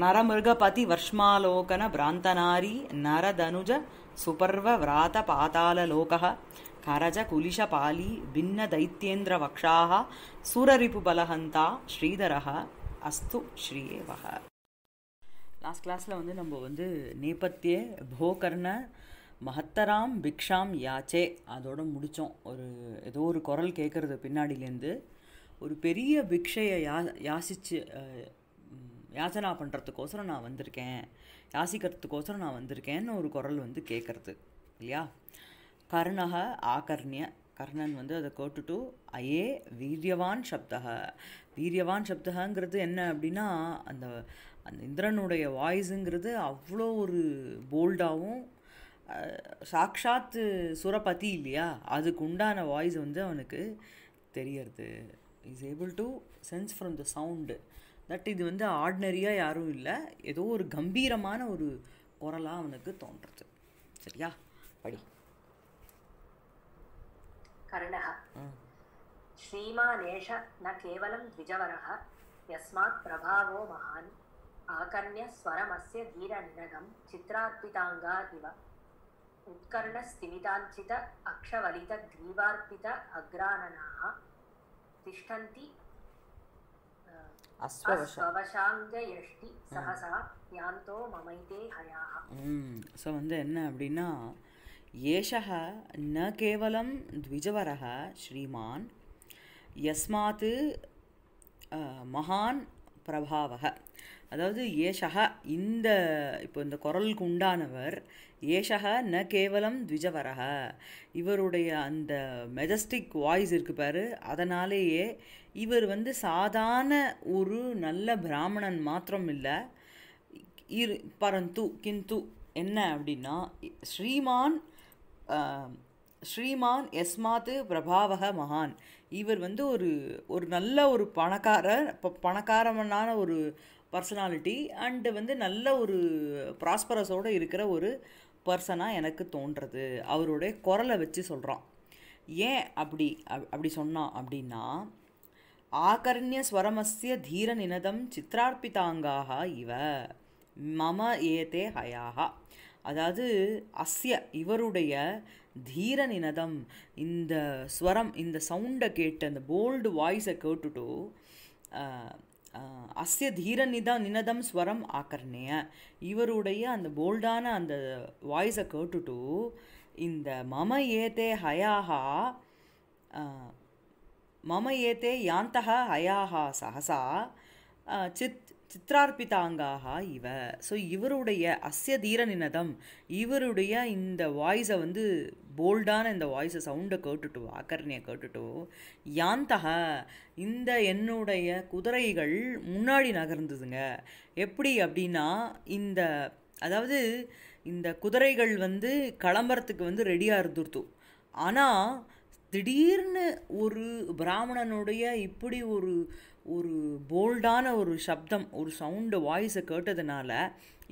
நரமிருகபதி வர்ஷ்மாலோகன నరమృగపతి వర్ష్మాలోకన భ్రాంతనారీ నరదనుజ கரஜ குலிஷ poly பின்ன தைத்தியேந்திர దైత్యేంద్ర சூரரிப்பு பலஹந்தா ஸ்ரீதர அஸ்து ஸ்ரீயேவக last கிளாஸில் வந்து நம்ம வந்து நேபத்திய போகர்ண மகத்தராம் பிக்ஷாம் யாச்சே அதோட முடித்தோம் ஒரு ஏதோ ஒரு குரல் கேட்குறது பின்னாடிலேருந்து ஒரு பெரிய பிக்ஷையை யா யாசிச்சு யாச்சனா பண்ணுறதுக்கோசரம் நான் வந்திருக்கேன் யாசிக்கிறதுக்கோசரம் நான் வந்திருக்கேன்னு ஒரு குரல் வந்து கேட்குறது இல்லையா கர்ணக ஆகர்ணிய கர்ணன் வந்து அதை கேட்டுட்டு அயே வீரியவான் சப்தக வீரியவான் சப்தகங்கிறது என்ன அப்படின்னா அந்த அந்த இந்திரனுடைய வாய்ஸுங்கிறது அவ்வளோ ஒரு போல்டாகவும் சாக்ஷாத்து சுரபதி இல்லையா அதுக்கு உண்டான வாய்ஸ் வந்து அவனுக்கு தெரியறது is able to sense from the sound that இது வந்து ஆர்டினரியாக யாரும் இல்லை ஏதோ ஒரு கம்பீரமான ஒரு குரலாக அவனுக்கு தோன்றுறது சரியா படி கருணக ஸ்ரீமானேஷ ந கேவலம் த்விஜவரக யஸ்மாத் பிரபாவோ மகான் ஆகர்ணிய ஸ்வரமஸ்ய தீர நிரகம் சித்ராற்பிதாங்கா இவ அக்ஷவலித கிரீவார்ப்பித அக்ரானனாக திஷ்டந்தி ஸோ வந்து என்ன அப்படின்னா ஏஷக ந கேவலம் த்விஜவரக ஸ்ரீமான் யஸ்மாத் மகான் பிரபாவக அதாவது ஏஷகா இந்த இப்போ இந்த குரலுக்கு உண்டானவர் ஏஷகா ந கேவலம் த்விஜவரக இவருடைய அந்த மெஜஸ்டிக் வாய்ஸ் இருக்குது பாரு அதனாலேயே இவர் வந்து சாதாரண ஒரு நல்ல பிராமணன் மாத்திரம் இல்லை இரு பரந்து கிந்து என்ன அப்படின்னா ஸ்ரீமான் ஸ்ரீமான் எஸ்மாத்து பிரபாவக மகான் இவர் வந்து ஒரு ஒரு நல்ல ஒரு பணக்கார பணக்காரமனான ஒரு பர்சனாலிட்டி அண்டு வந்து நல்ல ஒரு ப்ராஸ்பரஸோடு இருக்கிற ஒரு பர்சனாக எனக்கு தோன்றது அவருடைய குரலை வச்சு சொல்கிறான் ஏன் அப்படி அப்படி சொன்னான் அப்படின்னா ஆகர்ணிய ஸ்வரமஸ்ய தீர நினதம் சித்ரார்பிதாங்காக இவ மம ஏதே ஹயாகா அதாவது அஸ்ய இவருடைய தீர நினதம் இந்த ஸ்வரம் இந்த சவுண்டை கேட்டு அந்த போல்டு வாய்ஸை கேட்டுட்டு அஸ்ய தீர நிதா நினதம் ஸ்வரம் ஆக்கர்ணேய இவருடைய அந்த போல்டான அந்த வாய்ஸை கேட்டுட்டு இந்த மம ஏதே ஹயாஹா மம ஏதே யாந்தக ஹயாஹா சஹசா சித் சித்ரார்பிதாங்காக இவ ஸோ இவருடைய அஸ்ய தீர நினதம் இவருடைய இந்த வாய்ஸை வந்து போல்டான இந்த வாய்ஸை சவுண்டை கேட்டுட்டோ ஆக்கரணையை கேட்டுட்டோ யாந்தக இந்த என்னுடைய குதிரைகள் முன்னாடி நகர்ந்ததுங்க எப்படி அப்படின்னா இந்த அதாவது இந்த குதிரைகள் வந்து கிளம்புறதுக்கு வந்து ரெடியாக இருந்துருத்தோம் ஆனால் திடீர்னு ஒரு பிராமணனுடைய இப்படி ஒரு ஒரு போல்டான ஒரு சப்தம் ஒரு சவுண்டு வாய்ஸை கேட்டதுனால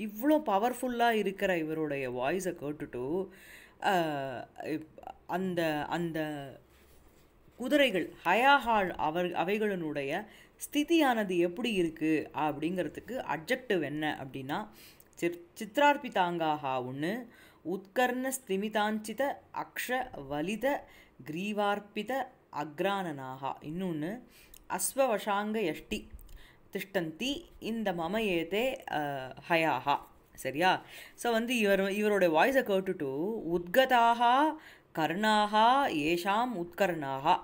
இவ்வளோ பவர்ஃபுல்லாக இருக்கிற இவருடைய வாய்ஸை கேட்டுட்டு அந்த அந்த குதிரைகள் ஹயாஹால் அவர் அவைகளினுடைய ஸ்திதியானது எப்படி இருக்குது அப்படிங்கிறதுக்கு அப்ஜெக்டிவ் என்ன அப்படின்னா சிற் சித்ரார்பிதாங்காகா ஒன்று உத்கர்ண ஸ்திமிதாஞ்சித அக்ஷ வலித கிரீவார்பித அக்ரானனாகா இன்னொன்று அஸ்வவசாங்க யஷ்டி திஷ்டந்தி இந்த மம ஏதே ஹயாகா சரியா ஸோ வந்து இவர் இவருடைய வாய்ஸை கேட்டுட்டு உத்கதாக கர்ணாக ஏஷாம் உத்கர்ணாக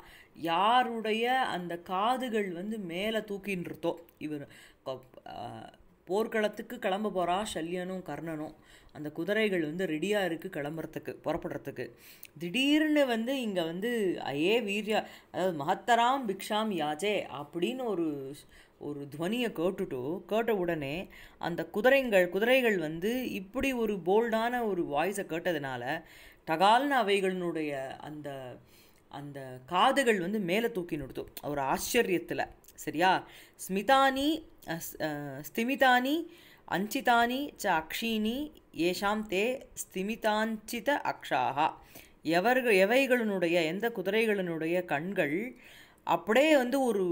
யாருடைய அந்த காதுகள் வந்து மேலே தூக்கின்றதோ இவர் போர்க்களத்துக்கு கிளம்ப போகிறா சல்யனும் கர்ணனும் அந்த குதிரைகள் வந்து ரெடியாக இருக்குது கிளம்புறதுக்கு புறப்படுறதுக்கு திடீர்னு வந்து இங்கே வந்து ஐயே வீரியா அதாவது மகத்தராம் பிக்ஷாம் யாஜே அப்படின்னு ஒரு ஒரு துவனியை கேட்டுட்டு கேட்ட உடனே அந்த குதிரைங்கள் குதிரைகள் வந்து இப்படி ஒரு போல்டான ஒரு வாய்ஸை கேட்டதுனால டகால்னு அவைகளினுடைய அந்த அந்த காதுகள் வந்து மேலே தூக்கி நிறுத்தும் ஒரு ஆச்சரியத்தில் சரியா ஸ்மிதானி ஸ்திமிதானி அஞ்சிதானி ச அக்ஷீனி ஏஷாம் தே ஸ்திமிதாஞ்சித அக்ஷாகா எவர்கள் எவைகளினுடைய எந்த குதிரைகளினுடைய கண்கள் அப்படியே வந்து ஒரு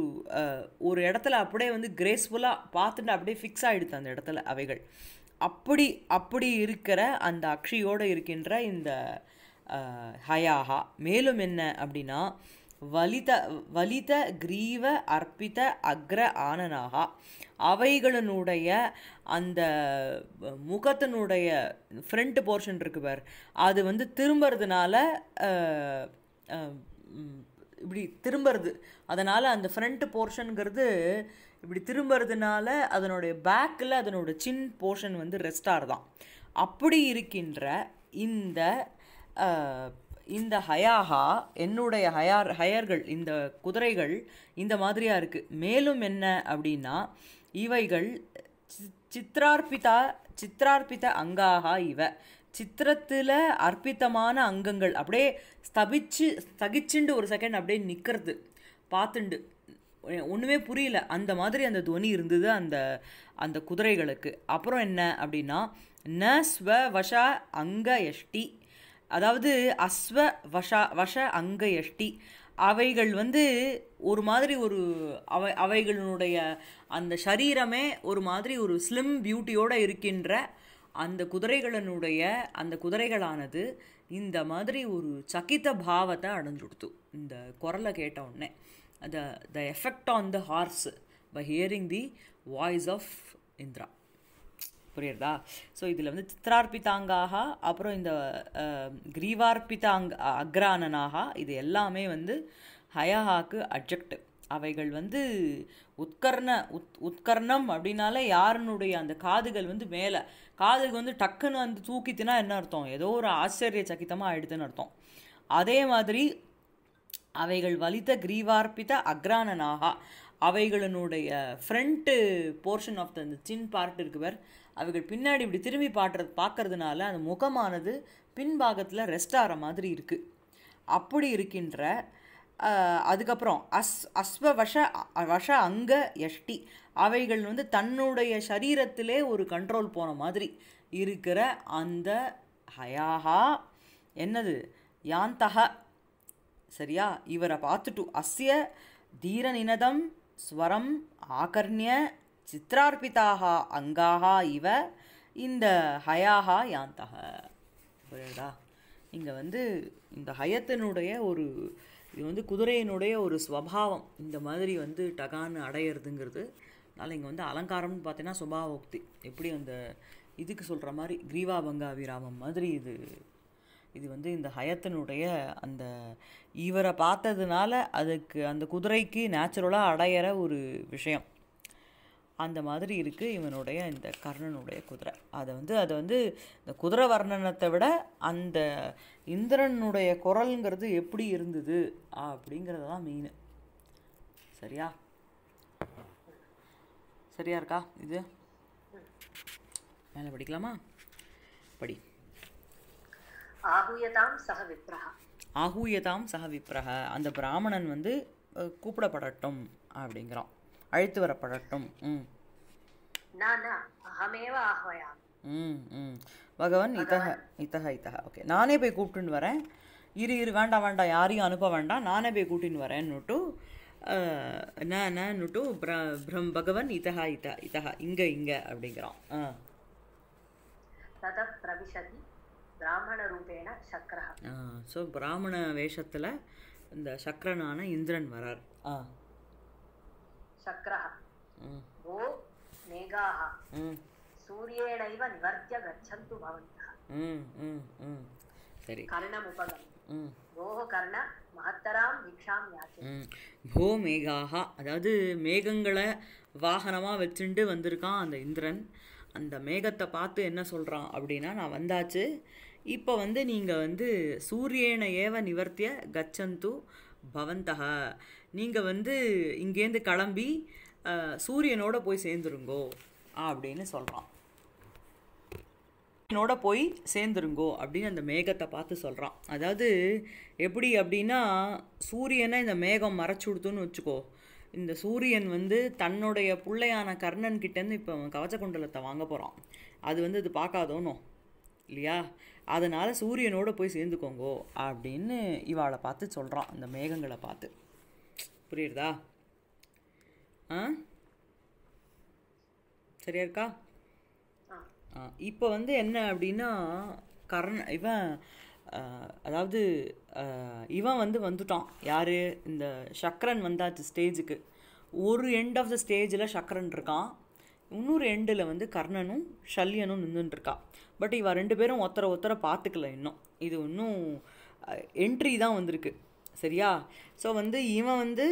ஒரு இடத்துல அப்படியே வந்து கிரேஸ்ஃபுல்லாக பார்த்துட்டு அப்படியே ஃபிக்ஸ் ஆகிடுது அந்த இடத்துல அவைகள் அப்படி அப்படி இருக்கிற அந்த அக்ஷியோடு இருக்கின்ற இந்த ஹயாஹா மேலும் என்ன அப்படின்னா வலித வலித கிரீவ அர்ப்பித அக்ர ஆனனாகா அவைகளினுடைய அந்த முகத்தினுடைய ஃப்ரண்ட் போர்ஷன் இருக்கு பார் அது வந்து திரும்புறதுனால இப்படி திரும்புறது அதனால் அந்த ஃப்ரண்ட்டு போர்ஷனுங்கிறது இப்படி திரும்புறதுனால அதனுடைய பேக்கில் அதனோட சின் போர்ஷன் வந்து ரெஸ்டார் தான் அப்படி இருக்கின்ற இந்த இந்த ஹயாஹா என்னுடைய ஹயார் ஹயர்கள் இந்த குதிரைகள் இந்த மாதிரியாக இருக்குது மேலும் என்ன அப்படின்னா இவைகள் சித்ரார்பிதா சித்ரார்பித அங்காகா இவை சித்திரத்தில் அர்ப்பித்தமான அங்கங்கள் அப்படியே ஸ்தபிச்சு ஸ்தகிச்சுண்டு ஒரு செகண்ட் அப்படியே நிற்கிறது பார்த்துண்டு ஒன்றுமே புரியல அந்த மாதிரி அந்த துவனி இருந்தது அந்த அந்த குதிரைகளுக்கு அப்புறம் என்ன அப்படின்னா ந ஸ்வ வஷா அங்க எஷ்டி அதாவது அஸ்வ வஷா வஷ அங்க எஷ்டி அவைகள் வந்து ஒரு மாதிரி ஒரு அவை அவைகளினுடைய அந்த சரீரமே ஒரு மாதிரி ஒரு ஸ்லிம் பியூட்டியோடு இருக்கின்ற அந்த குதிரைகளினுடைய அந்த குதிரைகளானது இந்த மாதிரி ஒரு சகித்த பாவத்தை அடைஞ்சுடுத்து இந்த குரலை கேட்ட உடனே the the effect on the horse by hearing the voice of Indira புரியுறதா ஸோ இதில் வந்து சித்திரார்பிதாங்காக அப்புறம் இந்த கிரீவார்பிதாங் அக்ரானனாக இது எல்லாமே வந்து ஹயஹாக்கு அப்ஜெக்ட் அவைகள் வந்து உத்கர்ண உத் உத்கர்ணம் அப்படின்னால யாருனுடைய அந்த காதுகள் வந்து மேலே காதலுக்கு வந்து டக்குன்னு வந்து தூக்கித்தினா என்ன அர்த்தம் ஏதோ ஒரு ஆச்சரிய சக்கித்தமாக ஆயிடுதுன்னு அர்த்தம் அதே மாதிரி அவைகள் வலித்த கிரீவார்ப்பித்த அக்ரானனாகா அவைகளினுடைய ஃப்ரண்ட்டு போர்ஷன் ஆஃப் த அந்த சின் பார்ட் இருக்கு அவைகள் பின்னாடி இப்படி திரும்பி பாடுறது பார்க்கறதுனால அந்த முகமானது பின்பாகத்தில் ரெஸ்ட் ஆகிற மாதிரி இருக்குது அப்படி இருக்கின்ற அதுக்கப்புறம் அஸ் அஸ்வ வஷ வஷ அங்க எஷ்டி அவைகள் வந்து தன்னுடைய சரீரத்திலே ஒரு கண்ட்ரோல் போன மாதிரி இருக்கிற அந்த ஹயாஹா என்னது யாந்தக சரியா இவரை பார்த்துட்டு அஸ்ய தீரநினதம் ஸ்வரம் ஆகர்ணிய சித்ரார்பிதாக அங்காகா இவ இந்த ஹயாகா யாந்தக புரியுதா இங்கே வந்து இந்த ஹயத்தினுடைய ஒரு இது வந்து குதிரையினுடைய ஒரு ஸ்வபாவம் இந்த மாதிரி வந்து டகான்னு அடையிறதுங்கிறது அதனால் இங்கே வந்து அலங்காரம்னு பார்த்தீங்கன்னா சுபாவோக்தி எப்படி அந்த இதுக்கு சொல்கிற மாதிரி கிரீவா பங்கா விராமம் மாதிரி இது இது வந்து இந்த ஹயத்தினுடைய அந்த இவரை பார்த்ததுனால அதுக்கு அந்த குதிரைக்கு நேச்சுரலாக அடையிற ஒரு விஷயம் அந்த மாதிரி இருக்குது இவனுடைய இந்த கர்ணனுடைய குதிரை அதை வந்து அதை வந்து இந்த குதிரை வர்ணனத்தை விட அந்த இந்திரனுடைய குரலுங்கிறது எப்படி இருந்தது அப்படிங்கிறது தான் மெயின் சரியா சரியா இருக்கா இது மேலே படிக்கலாமா படி ஆகூயதாம் சக விப்ரஹா ஆகூயதாம் சக விப்ரஹ அந்த பிராமணன் வந்து கூப்பிடப்படட்டும் அப்படிங்கிறான் அழைத்து வரப்படட்டும் ம் பகவான் இத்தக ஓகே நானே போய் கூப்பிட்டுன்னு வரேன் இரு இரு வேண்டாம் வேண்டாம் யாரையும் அனுப்ப வேண்டாம் நானே போய் கூட்டின்னு வரேன்னுட்டு ந நன்னுட்டு பிர பிரம் பகவன் இதா இத இதா இங்க இங்க அப்படிங்கிறோம் ஸோ பிராமண வேஷத்தில் இந்த சக்கரனான இந்திரன் வரார் ஆ சக்கரஹ ஓ நிவர்த்திய கச்சந்து பவந்தஹ ம் ம் ம் சரி கர்ணமுபகம் போ அதாவது மேகங்களை வாகனமாக வச்சுட்டு வந்திருக்கான் அந்த இந்திரன் அந்த மேகத்தை பார்த்து என்ன சொல்கிறான் அப்படின்னா நான் வந்தாச்சு இப்போ வந்து நீங்கள் வந்து சூரியனை ஏவ நிவர்த்திய கச்சந்து பவந்தக நீங்கள் வந்து இங்கேருந்து கிளம்பி சூரியனோட போய் சேர்ந்துருங்கோ அப்படின்னு சொல்கிறான் என்னோட போய் சேர்ந்துருங்கோ அப்படின்னு அந்த மேகத்தை பார்த்து சொல்கிறான் அதாவது எப்படி அப்படின்னா சூரியனை இந்த மேகம் மறைச்சி கொடுத்துன்னு வச்சுக்கோ இந்த சூரியன் வந்து தன்னுடைய பிள்ளையான கர்ணன் கிட்டேருந்து இப்போ கவச்சகுண்டலத்தை வாங்க போகிறான் அது வந்து இது பார்க்காதோனோ இல்லையா அதனால் சூரியனோடு போய் சேர்ந்துக்கோங்கோ அப்படின்னு இவாளை பார்த்து சொல்கிறான் இந்த மேகங்களை பார்த்து புரியுறதா ஆ சரியா இருக்கா இப்போ வந்து என்ன அப்படின்னா கரண் இவன் அதாவது இவன் வந்து வந்துட்டான் யார் இந்த சக்கரன் வந்தாச்சு ஸ்டேஜுக்கு ஒரு எண்ட் ஆஃப் த ஸ்டேஜில் சக்கரன் இருக்கான் இன்னொரு எண்டில் வந்து கர்ணனும் ஷல்யனும் நின்றுட்டுருக்கா பட் இவன் ரெண்டு பேரும் ஒத்தரை ஒத்தரை பார்த்துக்கல இன்னும் இது இன்னும் என்ட்ரி தான் வந்திருக்கு சரியா ஸோ வந்து இவன் வந்து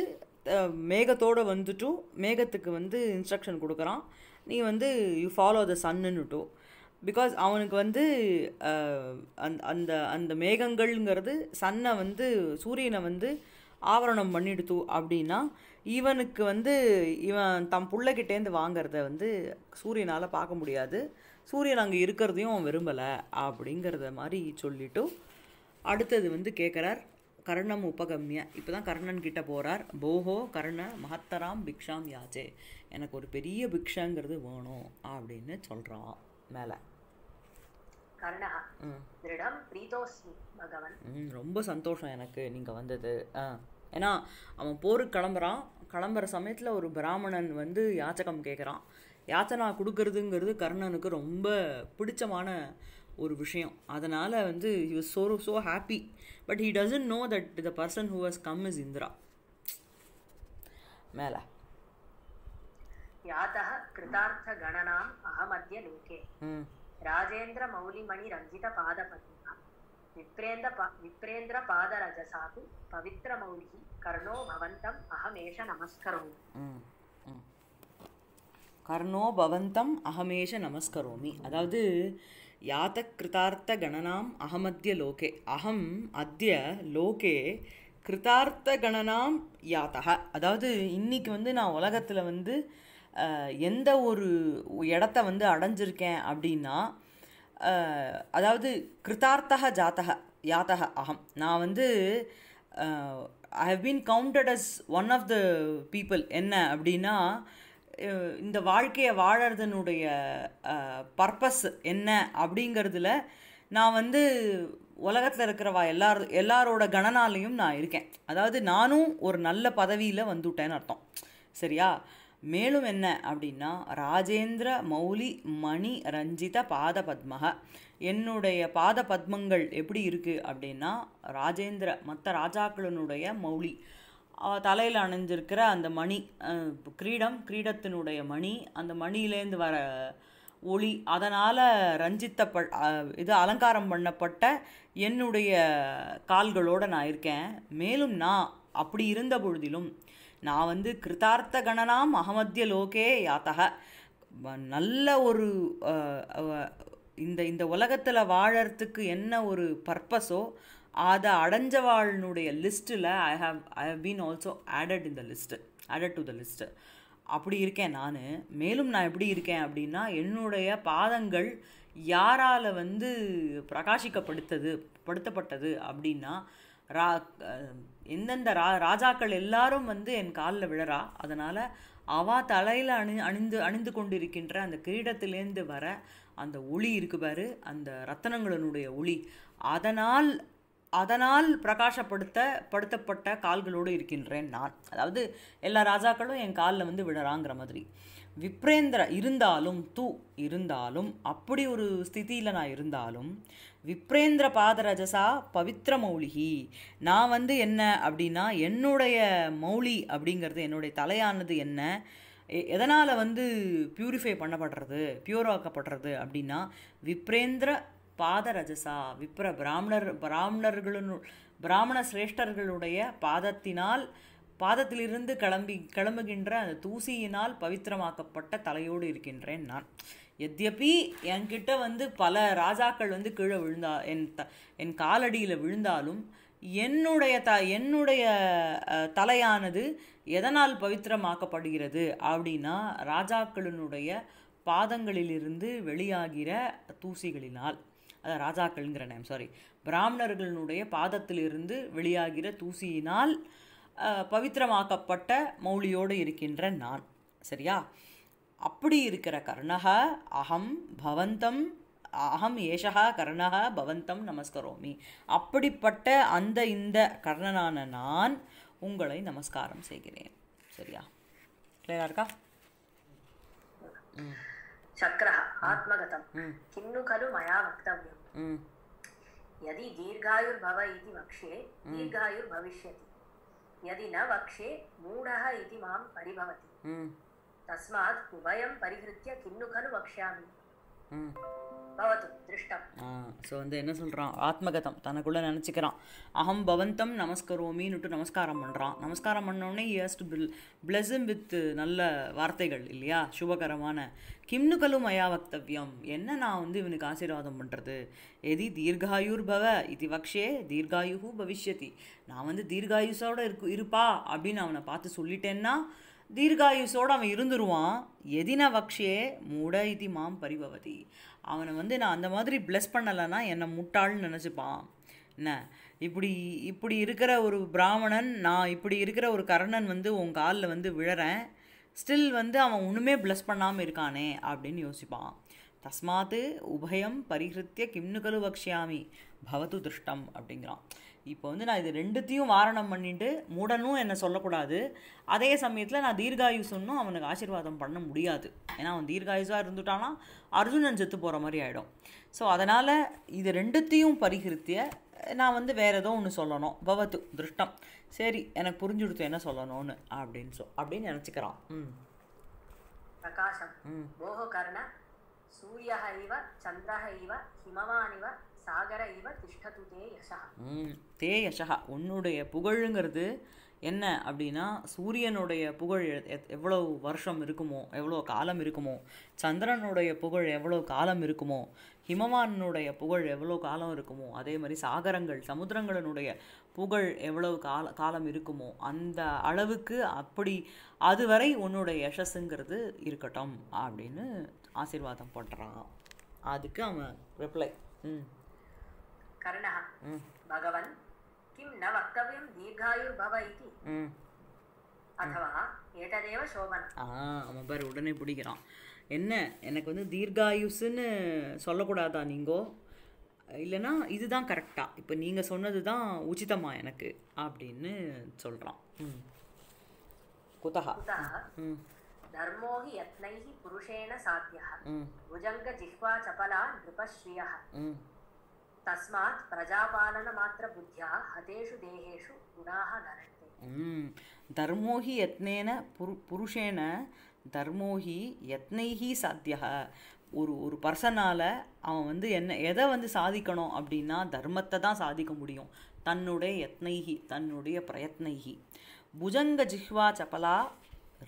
மேகத்தோடு வந்துட்டும் மேகத்துக்கு வந்து இன்ஸ்ட்ரக்ஷன் கொடுக்குறான் நீ வந்து you follow the do because அவனுக்கு வந்து அந்த அந்த மேகங்கள்ங்கிறது சன்னை வந்து சூரியனை வந்து ஆவரணம் பண்ணிடுத்து அப்படின்னா இவனுக்கு வந்து இவன் தம் பிள்ளைகிட்டேருந்து வாங்கிறத வந்து சூரியனால் பார்க்க முடியாது சூரியன் அங்கே இருக்கிறதையும் அவன் விரும்பலை அப்படிங்கிறத மாதிரி சொல்லிவிட்டு அடுத்தது வந்து கேட்குறார் கர்ணம் உபகம்ய இப்போ தான் கர்ணன் கிட்ட போகிறார் போஹோ கர்ண மகத்தராம் பிக்ஷாம் யாச்சே எனக்கு ஒரு பெரிய பிக்ஷாங்கிறது வேணும் அப்படின்னு சொல்கிறான் மேலே ரொம்ப சந்தோஷம் எனக்கு நீங்கள் வந்தது ஆ ஏன்னா அவன் போருக்கு கிளம்புறான் கிளம்புற சமயத்தில் ஒரு பிராமணன் வந்து யாச்சகம் கேட்குறான் யாச்சனா கொடுக்கறதுங்கிறது கர்ணனுக்கு ரொம்ப பிடிச்சமான ஒரு விஷயம் அதனால் வந்து he was so so happy but he doesn't know that the person who has come is Indira மேலே यातः कृतार्थगणनाम् अहमद्य लोके राजेन्द्रमौलिमणिरञ्जितपादपतिना विप्रेन्द्र पा, विप्रेन्द्रपादरजसा पवित्रमौलिः कर्णो भवन्तम् अहमेष नमस्करोमि கர்ணோ பவந்தம் அகமேஷ நமஸ்கரோமி அதாவது யாத்த கிருதார்த்த கணனாம் அகமத்திய லோகே அகம் அத்திய லோகே கிருதார்த்த கணனாம் யாத்தக அதாவது இன்னைக்கு வந்து நான் உலகத்தில் வந்து எந்த ஒரு இடத்த வந்து அடைஞ்சிருக்கேன் அப்படின்னா அதாவது கிருத்தார்த்தக ஜாத்தக யாத்தக அகம் நான் வந்து I have been counted as one of the people என்ன அப்படின்னா இந்த வாழ்க்கையை வாழறதனுடைய பர்பஸ் என்ன அப்படிங்கிறதுல நான் வந்து உலகத்தில் இருக்கிறவா எல்லார் எல்லாரோட கணனாலையும் நான் இருக்கேன் அதாவது நானும் ஒரு நல்ல பதவியில் வந்துவிட்டேன்னு அர்த்தம் சரியா மேலும் என்ன அப்படின்னா ராஜேந்திர மௌலி மணி ரஞ்சித பாத பத்மக என்னுடைய பாத பத்மங்கள் எப்படி இருக்குது அப்படின்னா ராஜேந்திர மற்ற ராஜாக்களினுடைய மௌலி தலையில் அணிஞ்சிருக்கிற அந்த மணி கிரீடம் கிரீடத்தினுடைய மணி அந்த மணியிலேருந்து வர ஒளி அதனால் ரஞ்சித்த ப இது அலங்காரம் பண்ணப்பட்ட என்னுடைய கால்களோடு நான் இருக்கேன் மேலும் நான் அப்படி இருந்த பொழுதிலும் நான் வந்து கிருதார்த்த கணனாம் அகமத்திய லோகே யாத்தக நல்ல ஒரு இந்த இந்த உலகத்தில் வாழறதுக்கு என்ன ஒரு பர்பஸோ அதை அடைஞ்சவாழ்னுடைய லிஸ்ட்டில் I have I have been also added இந்த list added to the list அப்படி இருக்கேன் நான் மேலும் நான் எப்படி இருக்கேன் அப்படின்னா என்னுடைய பாதங்கள் யாரால் வந்து பிரகாசிக்கப்படுத்தது படுத்தப்பட்டது அப்படின்னா ரா எந்தெந்த ரா ராஜாக்கள் எல்லாரும் வந்து என் காலில் விழறா அதனால் அவா தலையில் அணி அணிந்து அணிந்து கொண்டிருக்கின்ற அந்த கிரீடத்திலேருந்து வர அந்த ஒளி இருக்கு பாரு அந்த ரத்தனங்களினுடைய ஒளி அதனால் அதனால் பிரகாசப்படுத்த படுத்தப்பட்ட கால்களோடு இருக்கின்றேன் நான் அதாவது எல்லா ராஜாக்களும் என் காலில் வந்து விழறாங்கிற மாதிரி விப்ரேந்திர இருந்தாலும் தூ இருந்தாலும் அப்படி ஒரு ஸ்திதியில் நான் இருந்தாலும் விப்ரேந்திர பாதரஜசா பவித்ர மௌலிகி நான் வந்து என்ன அப்படின்னா என்னுடைய மௌலி அப்படிங்கிறது என்னுடைய தலையானது என்ன எதனால் வந்து பியூரிஃபை பண்ணப்படுறது பியூராக்கப்படுறது அப்படின்னா விப்ரேந்திர பாதரஜசா விப்ர பிராமணர் பிராமணர்களு பிராமண சிரேஷ்டர்களுடைய பாதத்தினால் பாதத்திலிருந்து கிளம்பி கிளம்புகின்ற அந்த தூசியினால் பவித்திரமாக்கப்பட்ட தலையோடு இருக்கின்றேன் நான் எத்தியப்பி என்கிட்ட வந்து பல ராஜாக்கள் வந்து கீழே விழுந்தா என் த என் காலடியில் விழுந்தாலும் என்னுடைய த என்னுடைய தலையானது எதனால் பவித்திரமாக்கப்படுகிறது அப்படின்னா ராஜாக்களினுடைய பாதங்களிலிருந்து வெளியாகிற தூசிகளினால் அது ராஜாக்கள்ங்கிற நேம் சாரி பிராமணர்களினுடைய பாதத்திலிருந்து வெளியாகிற தூசியினால் பவித்திரமாக்கப்பட்ட மௌலியோடு இருக்கின்ற நான் சரியா அப்படி இருக்கிற கர்ணக அகம் பவந்தம் அகம் ஏஷகா கர்ணக பவந்தம் நமஸ்கரோமி அப்படிப்பட்ட அந்த இந்த கர்ணனான நான் உங்களை நமஸ்காரம் செய்கிறேன் சரியா கிளியரா இருக்கா சக்கரः आत्मगतं किन्नु खलु मया वक्तव्यं यदि दीर्घायुर्भव इति वक्ष्ये दीर्घायुर्भविष्यति यदि न वक्षे मूढः इति मां परिभवति तस्मात् उभयं परिहृत्य किन्नु खलु वक्ष्यामि ஸோ வந்து என்ன சொல்கிறான் ஆத்மகதம் தனக்குள்ளே நினச்சிக்கிறான் அகம் பவந்தம் நமஸ்கரோமின்னுட்டு நமஸ்காரம் பண்ணுறான் நமஸ்காரம் பண்ணோடனே இயஸ் பில் பிளஸம் வித் நல்ல வார்த்தைகள் இல்லையா சுபகரமான கிம்னு அயா மயா வக்தவியம் என்ன நான் வந்து இவனுக்கு ஆசீர்வாதம் பண்ணுறது எதி தீர்காயுர் பவ இது வக்ஷே தீர்காயு பவிஷ்யதி நான் வந்து தீர்காயுஸோடு இருக்கு இருப்பா அப்படின்னு அவனை பார்த்து சொல்லிட்டேன்னா தீர்காயுசோடு அவன் இருந்துருவான் எதின வக்ஷே மூட இதி மாம் பரிபவதி அவனை வந்து நான் அந்த மாதிரி பிளஸ் பண்ணலைன்னா என்னை முட்டாள்னு நினச்சிப்பான் என்ன இப்படி இப்படி இருக்கிற ஒரு பிராமணன் நான் இப்படி இருக்கிற ஒரு கர்ணன் வந்து உன் காலில் வந்து விழறேன் ஸ்டில் வந்து அவன் ஒன்றுமே பிளஸ் பண்ணாமல் இருக்கானே அப்படின்னு யோசிப்பான் தஸ்மாத்து உபயம் பரிகிருத்திய கிம்னு கலு பவது திருஷ்டம் அப்படிங்கிறான் இப்போ வந்து நான் இது ரெண்டுத்தையும் வாரணம் பண்ணிட்டு முடனும் என்னை சொல்லக்கூடாது அதே சமயத்தில் நான் தீர்காயுசுன்னும் அவனுக்கு ஆசீர்வாதம் பண்ண முடியாது ஏன்னா அவன் தீர்காயுசாக இருந்துட்டான்னா அர்ஜுனன் செத்து போகிற மாதிரி ஆகிடும் ஸோ அதனால் இது ரெண்டுத்தையும் பரிகிருத்திய நான் வந்து வேறு ஏதோ ஒன்று சொல்லணும் பவத்து திருஷ்டம் சரி எனக்கு புரிஞ்சு கொடுத்து என்ன சொல்லணும்னு அப்படின்னு சொல் அப்படின்னு நினச்சிக்கிறான் ம் பிரகாசம் மோககர்ண சூரியக இவ சந்திரக இவ ஹிமவான் இவ சாகர இவ திஷ்டது தே யசா தே யசா உன்னுடைய புகழுங்கிறது என்ன அப்படின்னா சூரியனுடைய புகழ் எவ்வளோ வருஷம் இருக்குமோ எவ்வளோ காலம் இருக்குமோ சந்திரனுடைய புகழ் எவ்வளோ காலம் இருக்குமோ ஹிமவானுடைய புகழ் எவ்வளோ காலம் இருக்குமோ அதே மாதிரி சாகரங்கள் சமுத்திரங்களினுடைய புகழ் எவ்வளவு கால காலம் இருக்குமோ அந்த அளவுக்கு அப்படி அதுவரை உன்னுடைய யசஸுங்கிறது இருக்கட்டும் அப்படின்னு ஆசீர்வாதம் பண்ணுறான் அதுக்கு அவன் ரிப்ளை ம் कर्णः भगवन् किं न वक्तव्यं दीर्घायुर्भव इति அதுவா ஏததேவ சோபனம் ஆ அவன் பேர் உடனே பிடிக்கிறான் என்ன எனக்கு வந்து தீர்காயுஸ்ன்னு சொல்லக்கூடாதா நீங்கோ இல்லைனா இதுதான் கரெக்டாக இப்போ நீங்கள் சொன்னது தான் உச்சிதமா எனக்கு அப்படின்னு சொல்கிறான் குதஹா தர்மோஹி யத்னைஹி புருஷேன சாத்தியா புஜங்க ஜிஹ்வா சபலா நிருபஸ்ரீயா தஸ்மாத் பிரஜாபாலன மாத்திர புத்தியா ஹதேஷு தேகேஷு குணாக தர்மோஹி யத்னேன புரு புருஷேன தர்மோஹி யத்னைஹி சாத்தியா ஒரு ஒரு பர்சனால் அவன் வந்து என்ன எதை வந்து சாதிக்கணும் அப்படின்னா தர்மத்தை தான் சாதிக்க முடியும் தன்னுடைய யத்னைஹி தன்னுடைய பிரயத்னைஹி புஜங்க ஜிஹ்வா சபலா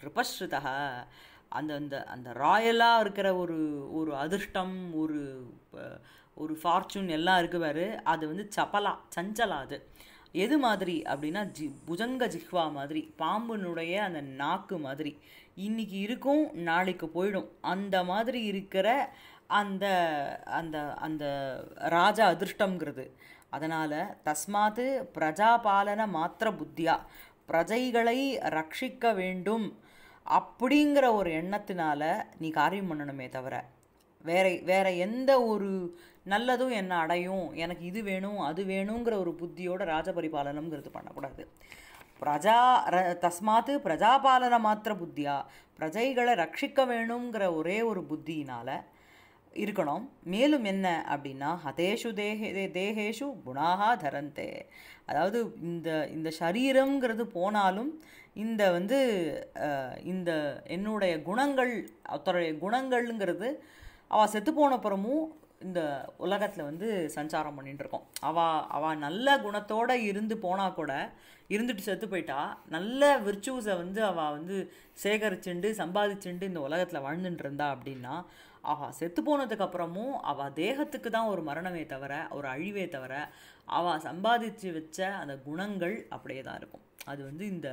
ரிபஸ்ருதா அந்த அந்த அந்த ராயலாக இருக்கிற ஒரு ஒரு அதிர்ஷ்டம் ஒரு ஒரு ஃபார்ச்சூன் எல்லாம் இருக்குவார் அது வந்து சபலா சஞ்சலா அது எது மாதிரி அப்படின்னா ஜி புஜங்க ஜிஹ்வா மாதிரி பாம்புனுடைய அந்த நாக்கு மாதிரி இன்றைக்கி இருக்கும் நாளைக்கு போயிடும் அந்த மாதிரி இருக்கிற அந்த அந்த அந்த ராஜா அதிர்ஷ்டங்கிறது அதனால் தஸ்மாத்து பிரஜாபாலன மாத்திர புத்தியா பிரஜைகளை ரட்சிக்க வேண்டும் அப்படிங்கிற ஒரு எண்ணத்தினால நீ காரியம் பண்ணணுமே தவிர வேற வேற எந்த ஒரு நல்லதும் என்ன அடையும் எனக்கு இது வேணும் அது வேணுங்கிற ஒரு புத்தியோட ராஜபரிபாலனம்ங்கிறது பண்ணக்கூடாது பிரஜா ர தஸ்மாத்து பிரஜாபாலன மாத்திர புத்தியா பிரஜைகளை ரட்சிக்க வேணுங்கிற ஒரே ஒரு புத்தியினால் இருக்கணும் மேலும் என்ன அப்படின்னா ஹதேஷு தேகே தேகேஷு குணாகா தரந்தே அதாவது இந்த இந்த சரீரங்கிறது போனாலும் இந்த வந்து இந்த என்னுடைய குணங்கள் அவத்தோடைய குணங்கள்ங்கிறது அவள் செத்து போன இந்த உலகத்தில் வந்து சஞ்சாரம் இருக்கோம் அவள் அவள் நல்ல குணத்தோடு இருந்து போனால் கூட இருந்துட்டு செத்து போயிட்டா நல்ல விர்ச்சுவஸை வந்து அவள் வந்து சேகரிச்சுண்டு சம்பாதிச்சுண்டு இந்த உலகத்தில் வாழ்ந்துட்டு இருந்தா அப்படின்னா அவள் செத்து போனதுக்கப்புறமும் அவள் தேகத்துக்கு தான் ஒரு மரணமே தவிர ஒரு அழிவே தவிர அவள் சம்பாதிச்சு வச்ச அந்த குணங்கள் அப்படியே தான் இருக்கும் அது வந்து இந்த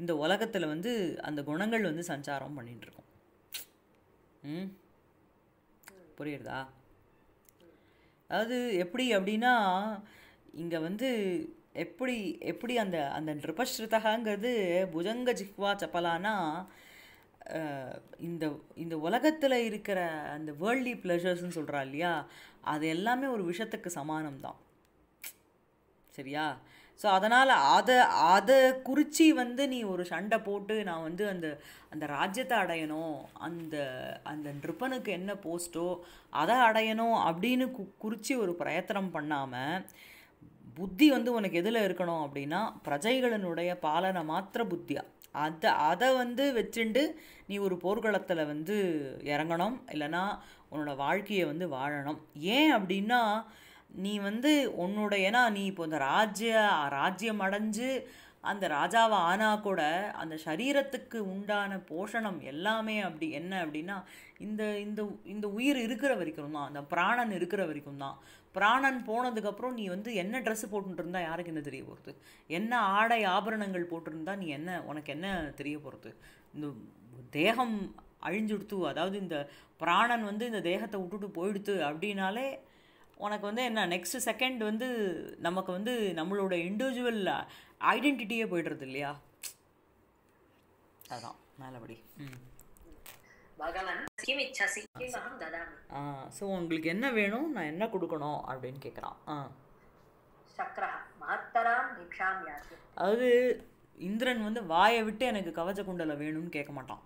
இந்த உலகத்தில் வந்து அந்த குணங்கள் வந்து சஞ்சாரம் பண்ணிகிட்டு இருக்கும் ம் புரியுறதா அதாவது எப்படி அப்படின்னா இங்கே வந்து எப்படி எப்படி அந்த அந்த நிருபஸ்ருதகாங்கிறது புஜங்க ஜிஹ்வா சப்பலானா இந்த இந்த உலகத்தில் இருக்கிற அந்த வேர்ல்டி ப்ளஷர்ஸ்ன்னு சொல்கிறா இல்லையா அது எல்லாமே ஒரு விஷத்துக்கு சமானம் தான் சரியா ஸோ அதனால் அதை அதை குறித்து வந்து நீ ஒரு சண்டை போட்டு நான் வந்து அந்த அந்த ராஜ்யத்தை அடையணும் அந்த அந்த நிருப்பனுக்கு என்ன போஸ்ட்டோ அதை அடையணும் அப்படின்னு கு குறித்து ஒரு பிரயத்தனம் பண்ணாமல் புத்தி வந்து உனக்கு எதில் இருக்கணும் அப்படின்னா பிரஜைகளினுடைய பாலனை மாத்திர புத்தியாக அதை அதை வந்து வச்சுண்டு நீ ஒரு போர்க்களத்தில் வந்து இறங்கணும் இல்லைன்னா உன்னோட வாழ்க்கையை வந்து வாழணும் ஏன் அப்படின்னா நீ வந்து உன்னோட ஏன்னா நீ இப்போ இந்த ராஜ்ய ராஜ்யம் அடைஞ்சு அந்த ராஜாவை ஆனால் கூட அந்த சரீரத்துக்கு உண்டான போஷணம் எல்லாமே அப்படி என்ன அப்படின்னா இந்த இந்த இந்த உயிர் இருக்கிற வரைக்கும் தான் அந்த பிராணன் இருக்கிற வரைக்கும் தான் பிராணன் போனதுக்கப்புறம் நீ வந்து என்ன ட்ரெஸ்ஸு போட்டுருந்தா யாருக்கு என்ன தெரிய போகிறது என்ன ஆடை ஆபரணங்கள் போட்டிருந்தா நீ என்ன உனக்கு என்ன தெரிய போகிறது இந்த தேகம் அழிஞ்சுடுத்து அதாவது இந்த பிராணன் வந்து இந்த தேகத்தை விட்டுட்டு போயிடுத்து அப்படின்னாலே உனக்கு வந்து என்ன நெக்ஸ்ட்டு செகண்ட் வந்து நமக்கு வந்து நம்மளோட இண்டிவிஜுவல் ஐடென்டிட்டியே போய்டுறது இல்லையா அதான் மேலபடி ஸோ உங்களுக்கு என்ன வேணும் நான் என்ன கொடுக்கணும் அப்படின்னு கேட்குறான் ஆ அதாவது இந்திரன் வந்து வாயை விட்டு எனக்கு கவச்ச குண்டலை வேணும்னு கேட்க மாட்டான்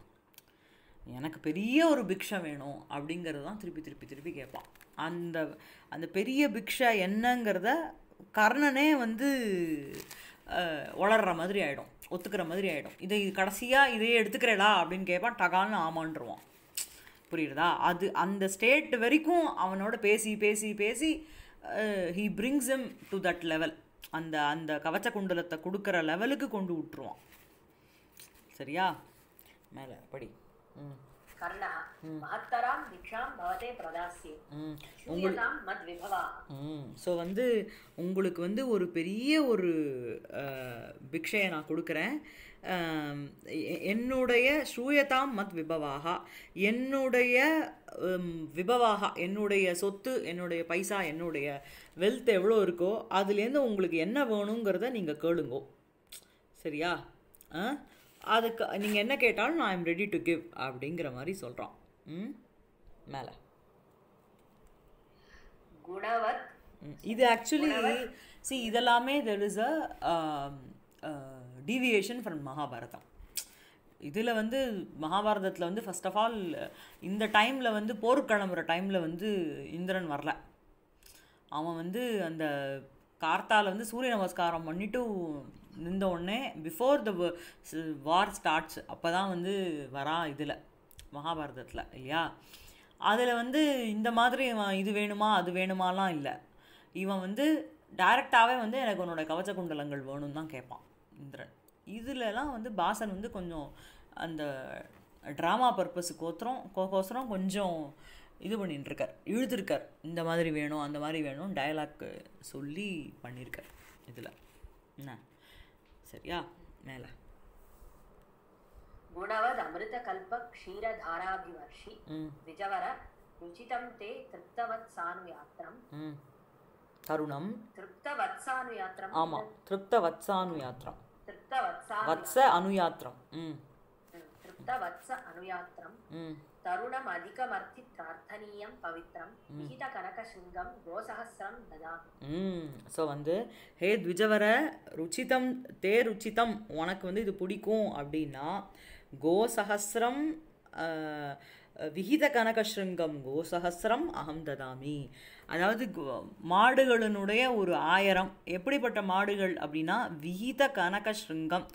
எனக்கு பெரிய ஒரு பிக்ஷை வேணும் அப்படிங்கிறது தான் திருப்பி திருப்பி திருப்பி கேட்பான் அந்த அந்த பெரிய பிக்ஷை என்னங்கிறத கர்ணனே வந்து உளர்ற மாதிரி ஆகிடும் ஒத்துக்கிற மாதிரி ஆகிடும் இதை கடைசியாக இதையே எடுத்துக்கிறேடா அப்படின்னு கேட்பான் டகான்னு ஆமான்ருவான் புரியுறதா அது அந்த ஸ்டேட் வரைக்கும் அவனோட பேசி பேசி பேசி he brings M to that level அந்த அந்த கவச்ச குண்டலத்தை கொடுக்குற லெவலுக்கு கொண்டு விட்டுருவான் சரியா மேலே படி கர்ணா மகத்தராம் திக்ஷாம் பவதே பிரதாசியே சூரியதாம் மத் விபவா ஸோ வந்து உங்களுக்கு வந்து ஒரு பெரிய ஒரு பிக்ஷையை நான் கொடுக்குறேன் என்னுடைய சூயதாம் மத் விபவாகா என்னுடைய விபவாகா என்னுடைய சொத்து என்னுடைய பைசா என்னுடைய வெல்த் எவ்வளோ இருக்கோ அதுலேருந்து உங்களுக்கு என்ன வேணுங்கிறத நீங்கள் கேளுங்கோ சரியா ஆ அதுக்கு நீங்கள் என்ன கேட்டாலும் நான் ஐம் ரெடி டு கிவ் அப்படிங்கிற மாதிரி சொல்கிறான் ம் மேலே இது ஆக்சுவலி சி இதெல்லாமே there is a deviation from Mahabharatam இதில் வந்து மகாபாரதத்தில் வந்து ஃபஸ்ட் ஆஃப் ஆல் இந்த டைமில் வந்து போர்க்கிழம்புற டைமில் வந்து இந்திரன் வரல அவன் வந்து அந்த கார்த்தால் வந்து சூரிய நமஸ்காரம் பண்ணிவிட்டு நின்ற உடனே பிஃபோர் த வார் ஸ்டார்ட்ஸ் அப்போ தான் வந்து வரா இதில் மகாபாரதத்தில் இல்லையா அதில் வந்து இந்த மாதிரி இது வேணுமா அது வேணுமாலாம் இல்லை இவன் வந்து டைரெக்டாகவே வந்து எனக்கு உன்னோட கவச்ச குண்டலங்கள் வேணும்னு தான் கேட்பான் இந்திரன் இதுலலாம் வந்து பாசன் வந்து கொஞ்சம் அந்த ட்ராமா பர்பஸுக்கு ஒத்துறோம் கோசரம் கொஞ்சம் இது பண்ணிட்டுருக்கார் எழுதிருக்கார் இந்த மாதிரி வேணும் அந்த மாதிரி வேணும் டயலாக் சொல்லி பண்ணியிருக்கார் இதில் என்ன சரியா மேலே குணவத் அமிர்த கல்ப க்ஷீரதாராபிவர்ஷி விஜவர ருச்சிதம் தே திருப்தவத் சானு யாத்திரம் தருணம் திருப்த வத்சானு யாத்திரம் ஆமாம் திருப்த வத்சானு யாத்திரம் திருப்த வத்ச அனுயாத்திரம் திருப்த வத்ச அனுயாத்திரம் தருணம் అధికమర్తి ప్రార్థనీయం పవిత్రం விகித కనక శృంగం గోసహస్రం దదామి ஸோ வந்து ஹே த்விஜவர ருச்சிதம் தே ருச்சிதம் உனக்கு வந்து இது பிடிக்கும் அப்படின்னா கோசகசிரம் விகித கனக சிருங்கம் கோசகசிரம் அகம் ததாமி அதாவது மாடுகளினுடைய ஒரு ஆயிரம் எப்படிப்பட்ட மாடுகள் அப்படின்னா விகித கனக சிருங்கம்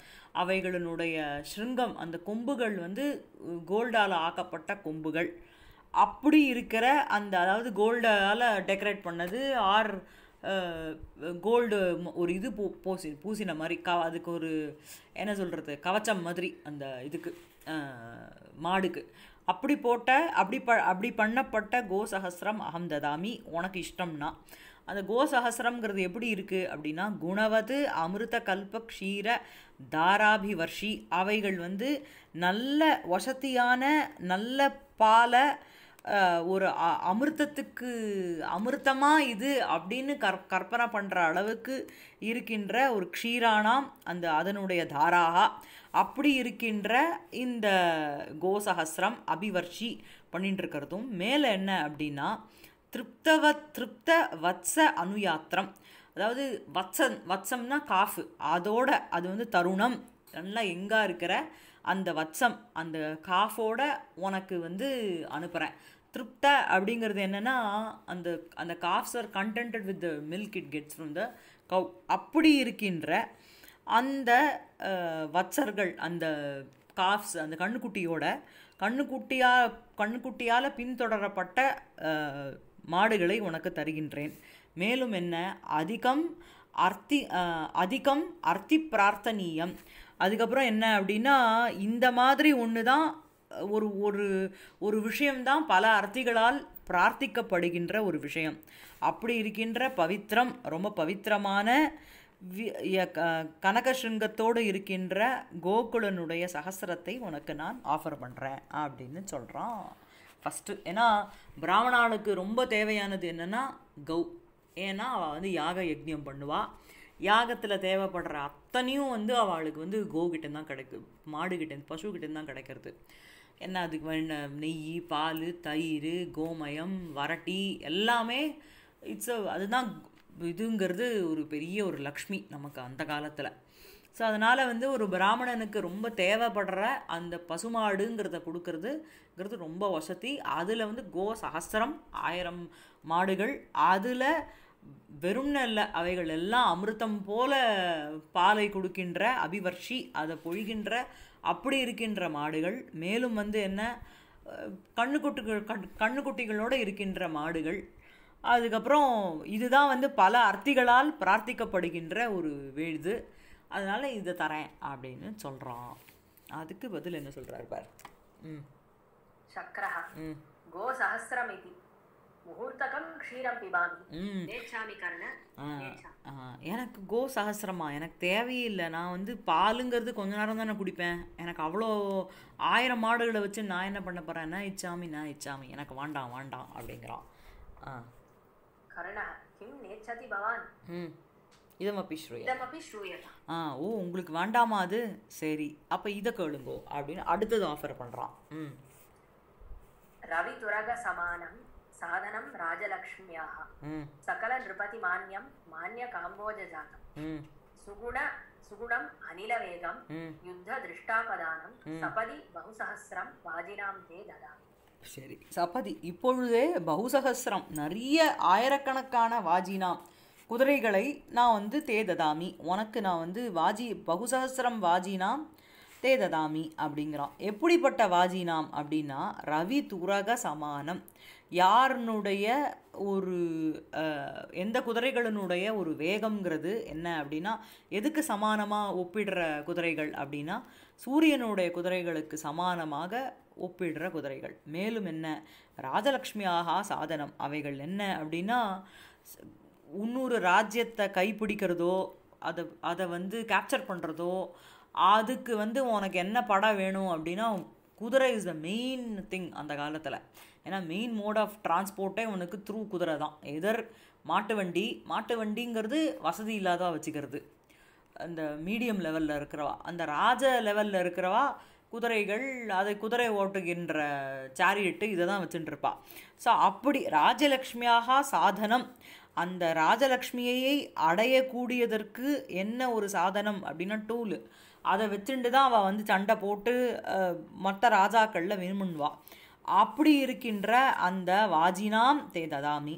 அவைகளினுடைய ஸ்ருங்கம் அந்த கொம்புகள் வந்து கோல்டால் ஆக்கப்பட்ட கொம்புகள் அப்படி இருக்கிற அந்த அதாவது கோல்டால் டெக்கரேட் பண்ணது ஆர் கோல்டு ஒரு இது பூ பூசி பூசின மாதிரி க அதுக்கு ஒரு என்ன சொல்கிறது கவச்சம் மாதிரி அந்த இதுக்கு மாடுக்கு அப்படி போட்ட அப்படி ப அப்படி பண்ணப்பட்ட கோசஹசிரம் அகம்ததாமி உனக்கு இஷ்டம்னா அந்த கோசஹசிரம்ங்கிறது எப்படி இருக்குது அப்படின்னா குணவது அமிர்த கல்ப க்ஷீர தாராபிவர்ஷி அவைகள் வந்து நல்ல வசதியான நல்ல பாலை ஒரு அமிர்தத்துக்கு அமிர்தமாக இது அப்படின்னு கற் கற்பனை பண்ணுற அளவுக்கு இருக்கின்ற ஒரு க்ஷீரானாம் அந்த அதனுடைய தாராகா அப்படி இருக்கின்ற இந்த கோசஹஸ்ரம் அபிவர்ஷி பண்ணிட்டு இருக்கிறதும் மேலே என்ன அப்படின்னா திருப்தவ திருப்த வத்ச அனுயாத்திரம் அதாவது வத்சன் வத்சம்னா காஃபு அதோட அது வந்து தருணம் நல்லா எங்கே இருக்கிற அந்த வத்சம் அந்த காஃபோட உனக்கு வந்து அனுப்புகிறேன் திருப்த அப்படிங்கிறது என்னென்னா அந்த அந்த calves are contented with the milk it gets from the cow அப்படி இருக்கின்ற அந்த வச்சர்கள் அந்த காஃப்ஸ் அந்த கண்ணுக்குட்டியோட கண்ணுக்குட்டியாக கண்ணுக்குட்டியால் பின்தொடரப்பட்ட மாடுகளை உனக்கு தருகின்றேன் மேலும் என்ன அதிகம் அர்த்தி அதிகம் அர்த்தி பிரார்த்தனீயம் அதுக்கப்புறம் என்ன அப்படின்னா இந்த மாதிரி ஒன்று தான் ஒரு ஒரு ஒரு விஷயம்தான் பல அர்த்திகளால் பிரார்த்திக்கப்படுகின்ற ஒரு விஷயம் அப்படி இருக்கின்ற பவித்திரம் ரொம்ப பவித்திரமான கனக சிருங்கத்தோடு இருக்கின்ற கோகுலனுடைய சகசரத்தை உனக்கு நான் ஆஃபர் பண்ணுறேன் அப்படின்னு சொல்கிறான் ஃபஸ்ட்டு ஏன்னா பிராமணாளுக்கு ரொம்ப தேவையானது என்னென்னா கௌ ஏன்னா அவள் வந்து யாக யஜ்யம் பண்ணுவாள் யாகத்தில் தேவைப்படுற அத்தனையும் வந்து அவளுக்கு வந்து கோகிட்ட தான் கிடைக்கும் மாடுகிட்ட பசுக்கிட்ட தான் கிடைக்கிறது என்ன அதுக்கு வேண நெய் பால் தயிர் கோமயம் வரட்டி எல்லாமே இட்ஸ் அதுதான் இதுங்கிறது ஒரு பெரிய ஒரு லக்ஷ்மி நமக்கு அந்த காலத்தில் ஸோ அதனால் வந்து ஒரு பிராமணனுக்கு ரொம்ப தேவைப்படுற அந்த பசுமாடுங்கிறத கொடுக்கறதுங்கிறது ரொம்ப வசதி அதில் வந்து கோ சகசிரம் ஆயிரம் மாடுகள் அதில் வெறும் நல்ல அவைகள் எல்லாம் அமிர்தம் போல பாலை கொடுக்கின்ற அபிவர்ஷி அதை பொழிகின்ற அப்படி இருக்கின்ற மாடுகள் மேலும் வந்து என்ன கண்ணுக்குட்டிகள் கண் கண்ணுக்குட்டிகளோடு இருக்கின்ற மாடுகள் அதுக்கப்புறம் இதுதான் வந்து பல அர்த்திகளால் பிரார்த்திக்கப்படுகின்ற ஒரு இது அதனால் இதை தரேன் அப்படின்னு சொல்கிறான் அதுக்கு பதில் என்ன சொல்கிறாரு பார் ம் சக்கரஹா ம் கோ சஹசிரம் இது எனக்கு கோ சஹசிரமா எனக்கு தேவையில்லை நான் வந்து பாலுங்கிறது கொஞ்ச நேரம் நான் குடிப்பேன் எனக்கு அவ்வளோ ஆயிரம் மாடுகளை வச்சு நான் என்ன பண்ண போறேன்னா இச்சாமி நான் இச்சாமி எனக்கு வேண்டாம் வேண்டாம் அப்படிங்கிறான் ஆ கருணா கிம் நேச்சதி பவான் இதமப்பி ஸ்ரூயா ஆ ஓ உங்களுக்கு வேண்டாமா அது சரி அப்போ இதை கேளுங்கோ அப்படின்னு அடுத்தது ஆஃபர் பண்ணுறான் ம் ரவி துரக சமானம் சாதனம் ராஜலக்ஷ்மியாக சகல நிருபதி மானியம் மானிய காம்போஜ ஜாதம் சுகுண சுகுணம் அனிலவேகம் யுத்த திருஷ்டாபதானம் சபதி பகுசகசிரம் வாஜினாம் தே ததாமி சரி சபதி இப்பொழுதே பகுசகசிரம் நிறைய ஆயிரக்கணக்கான வாஜினாம் குதிரைகளை நான் வந்து தேததாமி உனக்கு நான் வந்து வாஜி பகுசகசிரம் வாஜினாம் தேததாமி அப்படிங்கிறான் எப்படிப்பட்ட வாஜினாம் அப்படின்னா ரவி துரக சமானம் யாருனுடைய ஒரு எந்த குதிரைகளினுடைய ஒரு வேகம்ங்கிறது என்ன அப்படின்னா எதுக்கு சமானமாக ஒப்பிடுற குதிரைகள் அப்படின்னா சூரியனுடைய குதிரைகளுக்கு சமானமாக ஒப்பிடுற குதிரைகள் மேலும் என்ன ராஜலக்ஷ்மியாக சாதனம் அவைகள் என்ன அப்படின்னா இன்னொரு ராஜ்யத்தை கைப்பிடிக்கிறதோ அதை அதை வந்து கேப்சர் பண்ணுறதோ அதுக்கு வந்து உனக்கு என்ன படம் வேணும் அப்படின்னா குதிரை இஸ் த மெயின் திங் அந்த காலத்தில் ஏன்னா மெயின் மோட் ஆஃப் டிரான்ஸ்போர்ட்டே உனக்கு த்ரூ குதிரை தான் எதர் மாட்டு வண்டி மாட்டு வண்டிங்கிறது வசதி இல்லாதவா வச்சுக்கிறது அந்த மீடியம் லெவலில் இருக்கிறவா அந்த ராஜ லெவலில் இருக்கிறவா குதிரைகள் அதை குதிரை ஓட்டுகின்ற சேரியட்டு இதை தான் வச்சுட்டுருப்பா ஸோ அப்படி ராஜலக்ஷ்மியாக சாதனம் அந்த ராஜலக்ஷ்மியையை அடையக்கூடியதற்கு என்ன ஒரு சாதனம் அப்படின்னா டூலு அதை வச்சுட்டு தான் அவள் வந்து சண்டை போட்டு மற்ற ராஜாக்களில் விரும்புவா அப்படி இருக்கின்ற அந்த வாஜினாம் தே ததாமி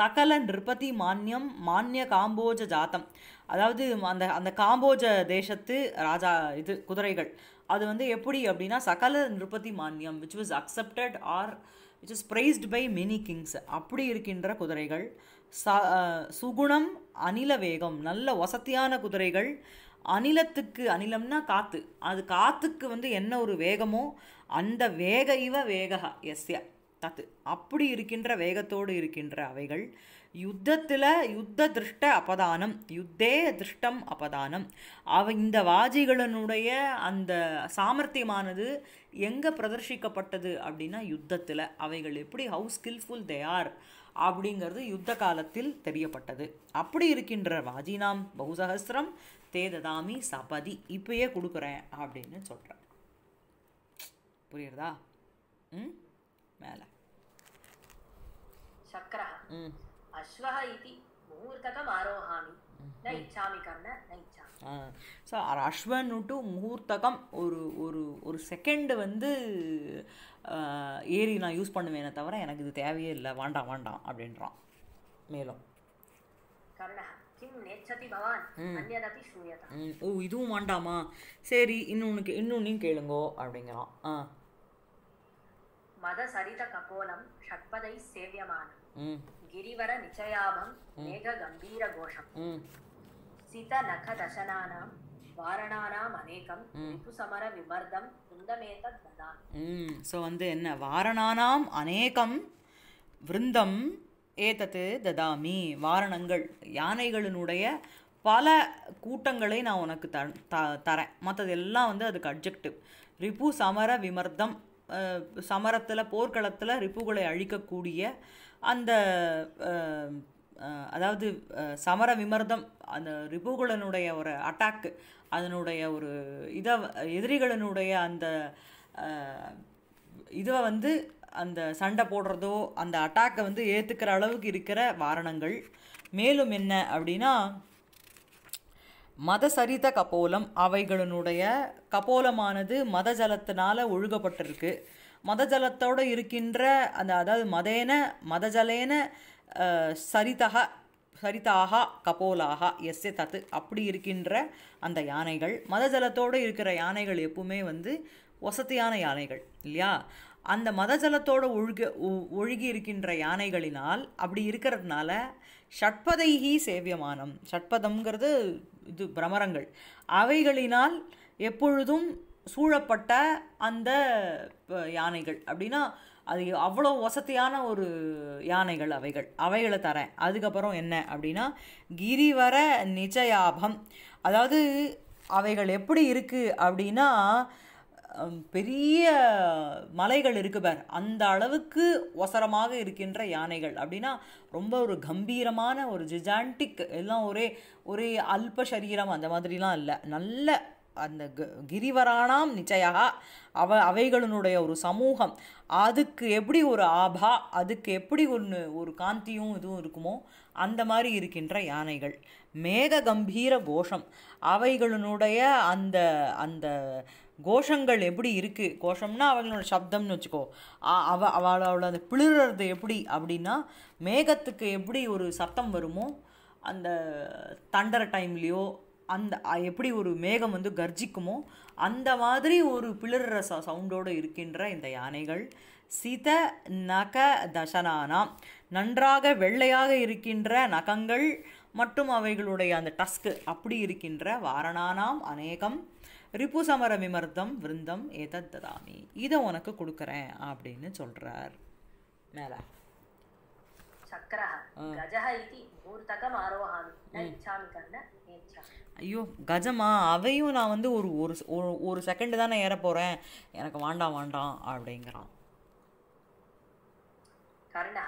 சகல நிருபதி மானியம் மானிய காம்போஜ ஜாத்தம் அதாவது அந்த அந்த காம்போஜ தேசத்து ராஜா இது குதிரைகள் அது வந்து எப்படி அப்படின்னா சகல நிருபதி மானியம் which was accepted or which is prized by many kings அப்படி இருக்கின்ற குதிரைகள் ச சுகுணம் அனில வேகம் நல்ல வசதியான குதிரைகள் அனிலத்துக்கு அனிலம்னா காற்று அது காற்றுக்கு வந்து என்ன ஒரு வேகமோ அந்த வேக இவ வேகா எஸ்யா தத்து அப்படி இருக்கின்ற வேகத்தோடு இருக்கின்ற அவைகள் யுத்தத்தில் யுத்த திருஷ்ட அபதானம் யுத்தே திருஷ்டம் அபதானம் அவ இந்த வாஜிகளினுடைய அந்த சாமர்த்தியமானது எங்கே பிரதர்ஷிக்கப்பட்டது அப்படின்னா யுத்தத்தில் அவைகள் எப்படி ஹவு ஸ்கில்ஃபுல் தே ஆர் அப்படிங்கிறது யுத்த காலத்தில் தெரியப்பட்டது அப்படி இருக்கின்ற வாஜினாம் பகுசகசிரம் தேததாமி சபதி இப்பயே கொடுக்குறேன் அப்படின்னு சொல்கிறேன் புரியுறதா ம் மேலே சக்கரः அஸ்வஹ இதி முகூர்த்தகம் ஆரோஹாமி ஸோ டு முகூர்த்தகம் ஒரு ஒரு ஒரு செகண்ட் வந்து ஏரி நான் யூஸ் பண்ணுவேனே தவிர எனக்கு இது தேவையே இல்லை வேண்டாம் வேண்டாம் அப்படின்றான் மேலும் ஓ இதுவும் வேண்டாமா சரி இன்னொன்னு இன்னொன்னையும் கேளுங்கோ அப்படிங்கிறான் ஆ மத சரித கபோலம் ஷட்பதை சேவியமானம் கிரிவர நிச்சயாபம் மேக கம்பீர கோஷம் சித நக தசனானாம் வாரணானாம் அநேகம் ரிபு சமர விமர்தம் விருந்தமேதத் வதான் ஸோ வந்து என்ன வாரணானாம் அநேகம் விருந்தம் ஏதத்து ததாமி வாரணங்கள் யானைகளினுடைய பல கூட்டங்களை நான் உனக்கு த த தரேன் மற்றது எல்லாம் வந்து அதுக்கு அப்ஜெக்டிவ் ரிபு சமர விமர்தம் சமரத்தில் போர்க்களத்தில் ரிப்புகளை அழிக்கக்கூடிய அந்த அதாவது சமர விமர்தம் அந்த ரிபுகுலனுடைய ஒரு அட்டாக்கு அதனுடைய ஒரு இதை எதிரிகளினுடைய அந்த இதை வந்து அந்த சண்டை போடுறதோ அந்த அட்டாக்கை வந்து ஏற்றுக்கிற அளவுக்கு இருக்கிற வாரணங்கள் மேலும் என்ன அப்படின்னா மத சரித கபோலம் அவைகளினுடைய கபோலமானது மத ஜலத்தினால் ஒழுகப்பட்டிருக்கு மத ஜலத்தோடு இருக்கின்ற அந்த அதாவது மதேன மதஜலேன சரிதக ஹரிதாக கபோலாக ஏ தத்து அப்படி இருக்கின்ற அந்த யானைகள் மதஜலத்தோடு இருக்கிற யானைகள் எப்பவுமே வந்து வசதியான யானைகள் இல்லையா அந்த மதஜலத்தோடு ஒழுக ஒழுகி இருக்கின்ற யானைகளினால் அப்படி இருக்கிறதுனால ஷட்பதைஹி சேவியமானம் ஷட்பதம்ங்கிறது இது பிரமரங்கள் அவைகளினால் எப்பொழுதும் சூழப்பட்ட அந்த யானைகள் அப்படின்னா அது அவ்வளோ வசதியான ஒரு யானைகள் அவைகள் அவைகளை தரேன் அதுக்கப்புறம் என்ன அப்படின்னா கிரிவர நிஜயாபம் அதாவது அவைகள் எப்படி இருக்குது அப்படின்னா பெரிய மலைகள் இருக்கு பார் அந்த அளவுக்கு ஒசரமாக இருக்கின்ற யானைகள் அப்படின்னா ரொம்ப ஒரு கம்பீரமான ஒரு ஜிஜாண்டிக் எல்லாம் ஒரே ஒரே அல்ப சரீரம் அந்த மாதிரிலாம் இல்லை நல்ல அந்த கிரிவரானாம் நிச்சயாக அவ அவைகளினுடைய ஒரு சமூகம் அதுக்கு எப்படி ஒரு ஆபா அதுக்கு எப்படி ஒன்று ஒரு காந்தியும் இதுவும் இருக்குமோ அந்த மாதிரி இருக்கின்ற யானைகள் மேக கம்பீர கோஷம் அவைகளினுடைய அந்த அந்த கோஷங்கள் எப்படி இருக்குது கோஷம்னா அவங்களோட சப்தம்னு வச்சுக்கோ அவ அவளோட அந்த பிளிறது எப்படி அப்படின்னா மேகத்துக்கு எப்படி ஒரு சத்தம் வருமோ அந்த தண்டர் டைம்லேயோ அந்த எப்படி ஒரு மேகம் வந்து கர்ஜிக்குமோ அந்த மாதிரி ஒரு பிளர்ற ச சவுண்டோடு இருக்கின்ற இந்த யானைகள் சித நக தசனானாம் நன்றாக வெள்ளையாக இருக்கின்ற நகங்கள் மற்றும் அவைகளுடைய அந்த டஸ்க்கு அப்படி இருக்கின்ற வாரணானாம் அநேகம் ரிப்பு சமர விமர்த்தம் விருந்தம் ஏதத் ததாமி இதை உனக்கு கொடுக்குறேன் அப்படின்னு சொல்கிறார் மேலே சக்கரः ஐயோ கஜமா அவையும் நான் வந்து ஒரு ஒரு ஒரு செகண்டு தானே ஏற போகிறேன் எனக்கு வாண்டாம் வாண்டாம் அப்படிங்கிறான் கருணா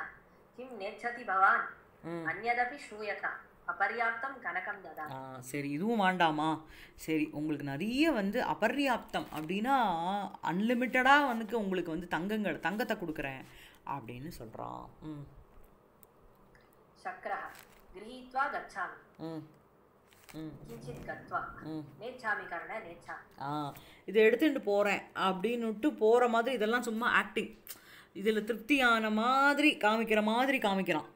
கிம் நேச்சதி பவான் அந்நதபி ஸ்ரூயதா அபர்யாப்தம் கனகம் ததா சரி இதுவும் வாண்டாமா சரி உங்களுக்கு நிறைய வந்து அபர்யாப்தம் அப்படின்னா அன்லிமிட்டடாக வந்துக்கு உங்களுக்கு வந்து தங்கங்கள் தங்கத்தை கொடுக்குறேன் அப்படின்னு சொல்கிறான் ம் சக்கரா கிரகீத்வா கச்சாமி ம் இதை எடுத்துட்டு போகிறேன் அப்படின்னுட்டு போகிற மாதிரி இதெல்லாம் சும்மா ஆக்டிங் இதில் திருப்தியான மாதிரி காமிக்கிற மாதிரி காமிக்கிறான்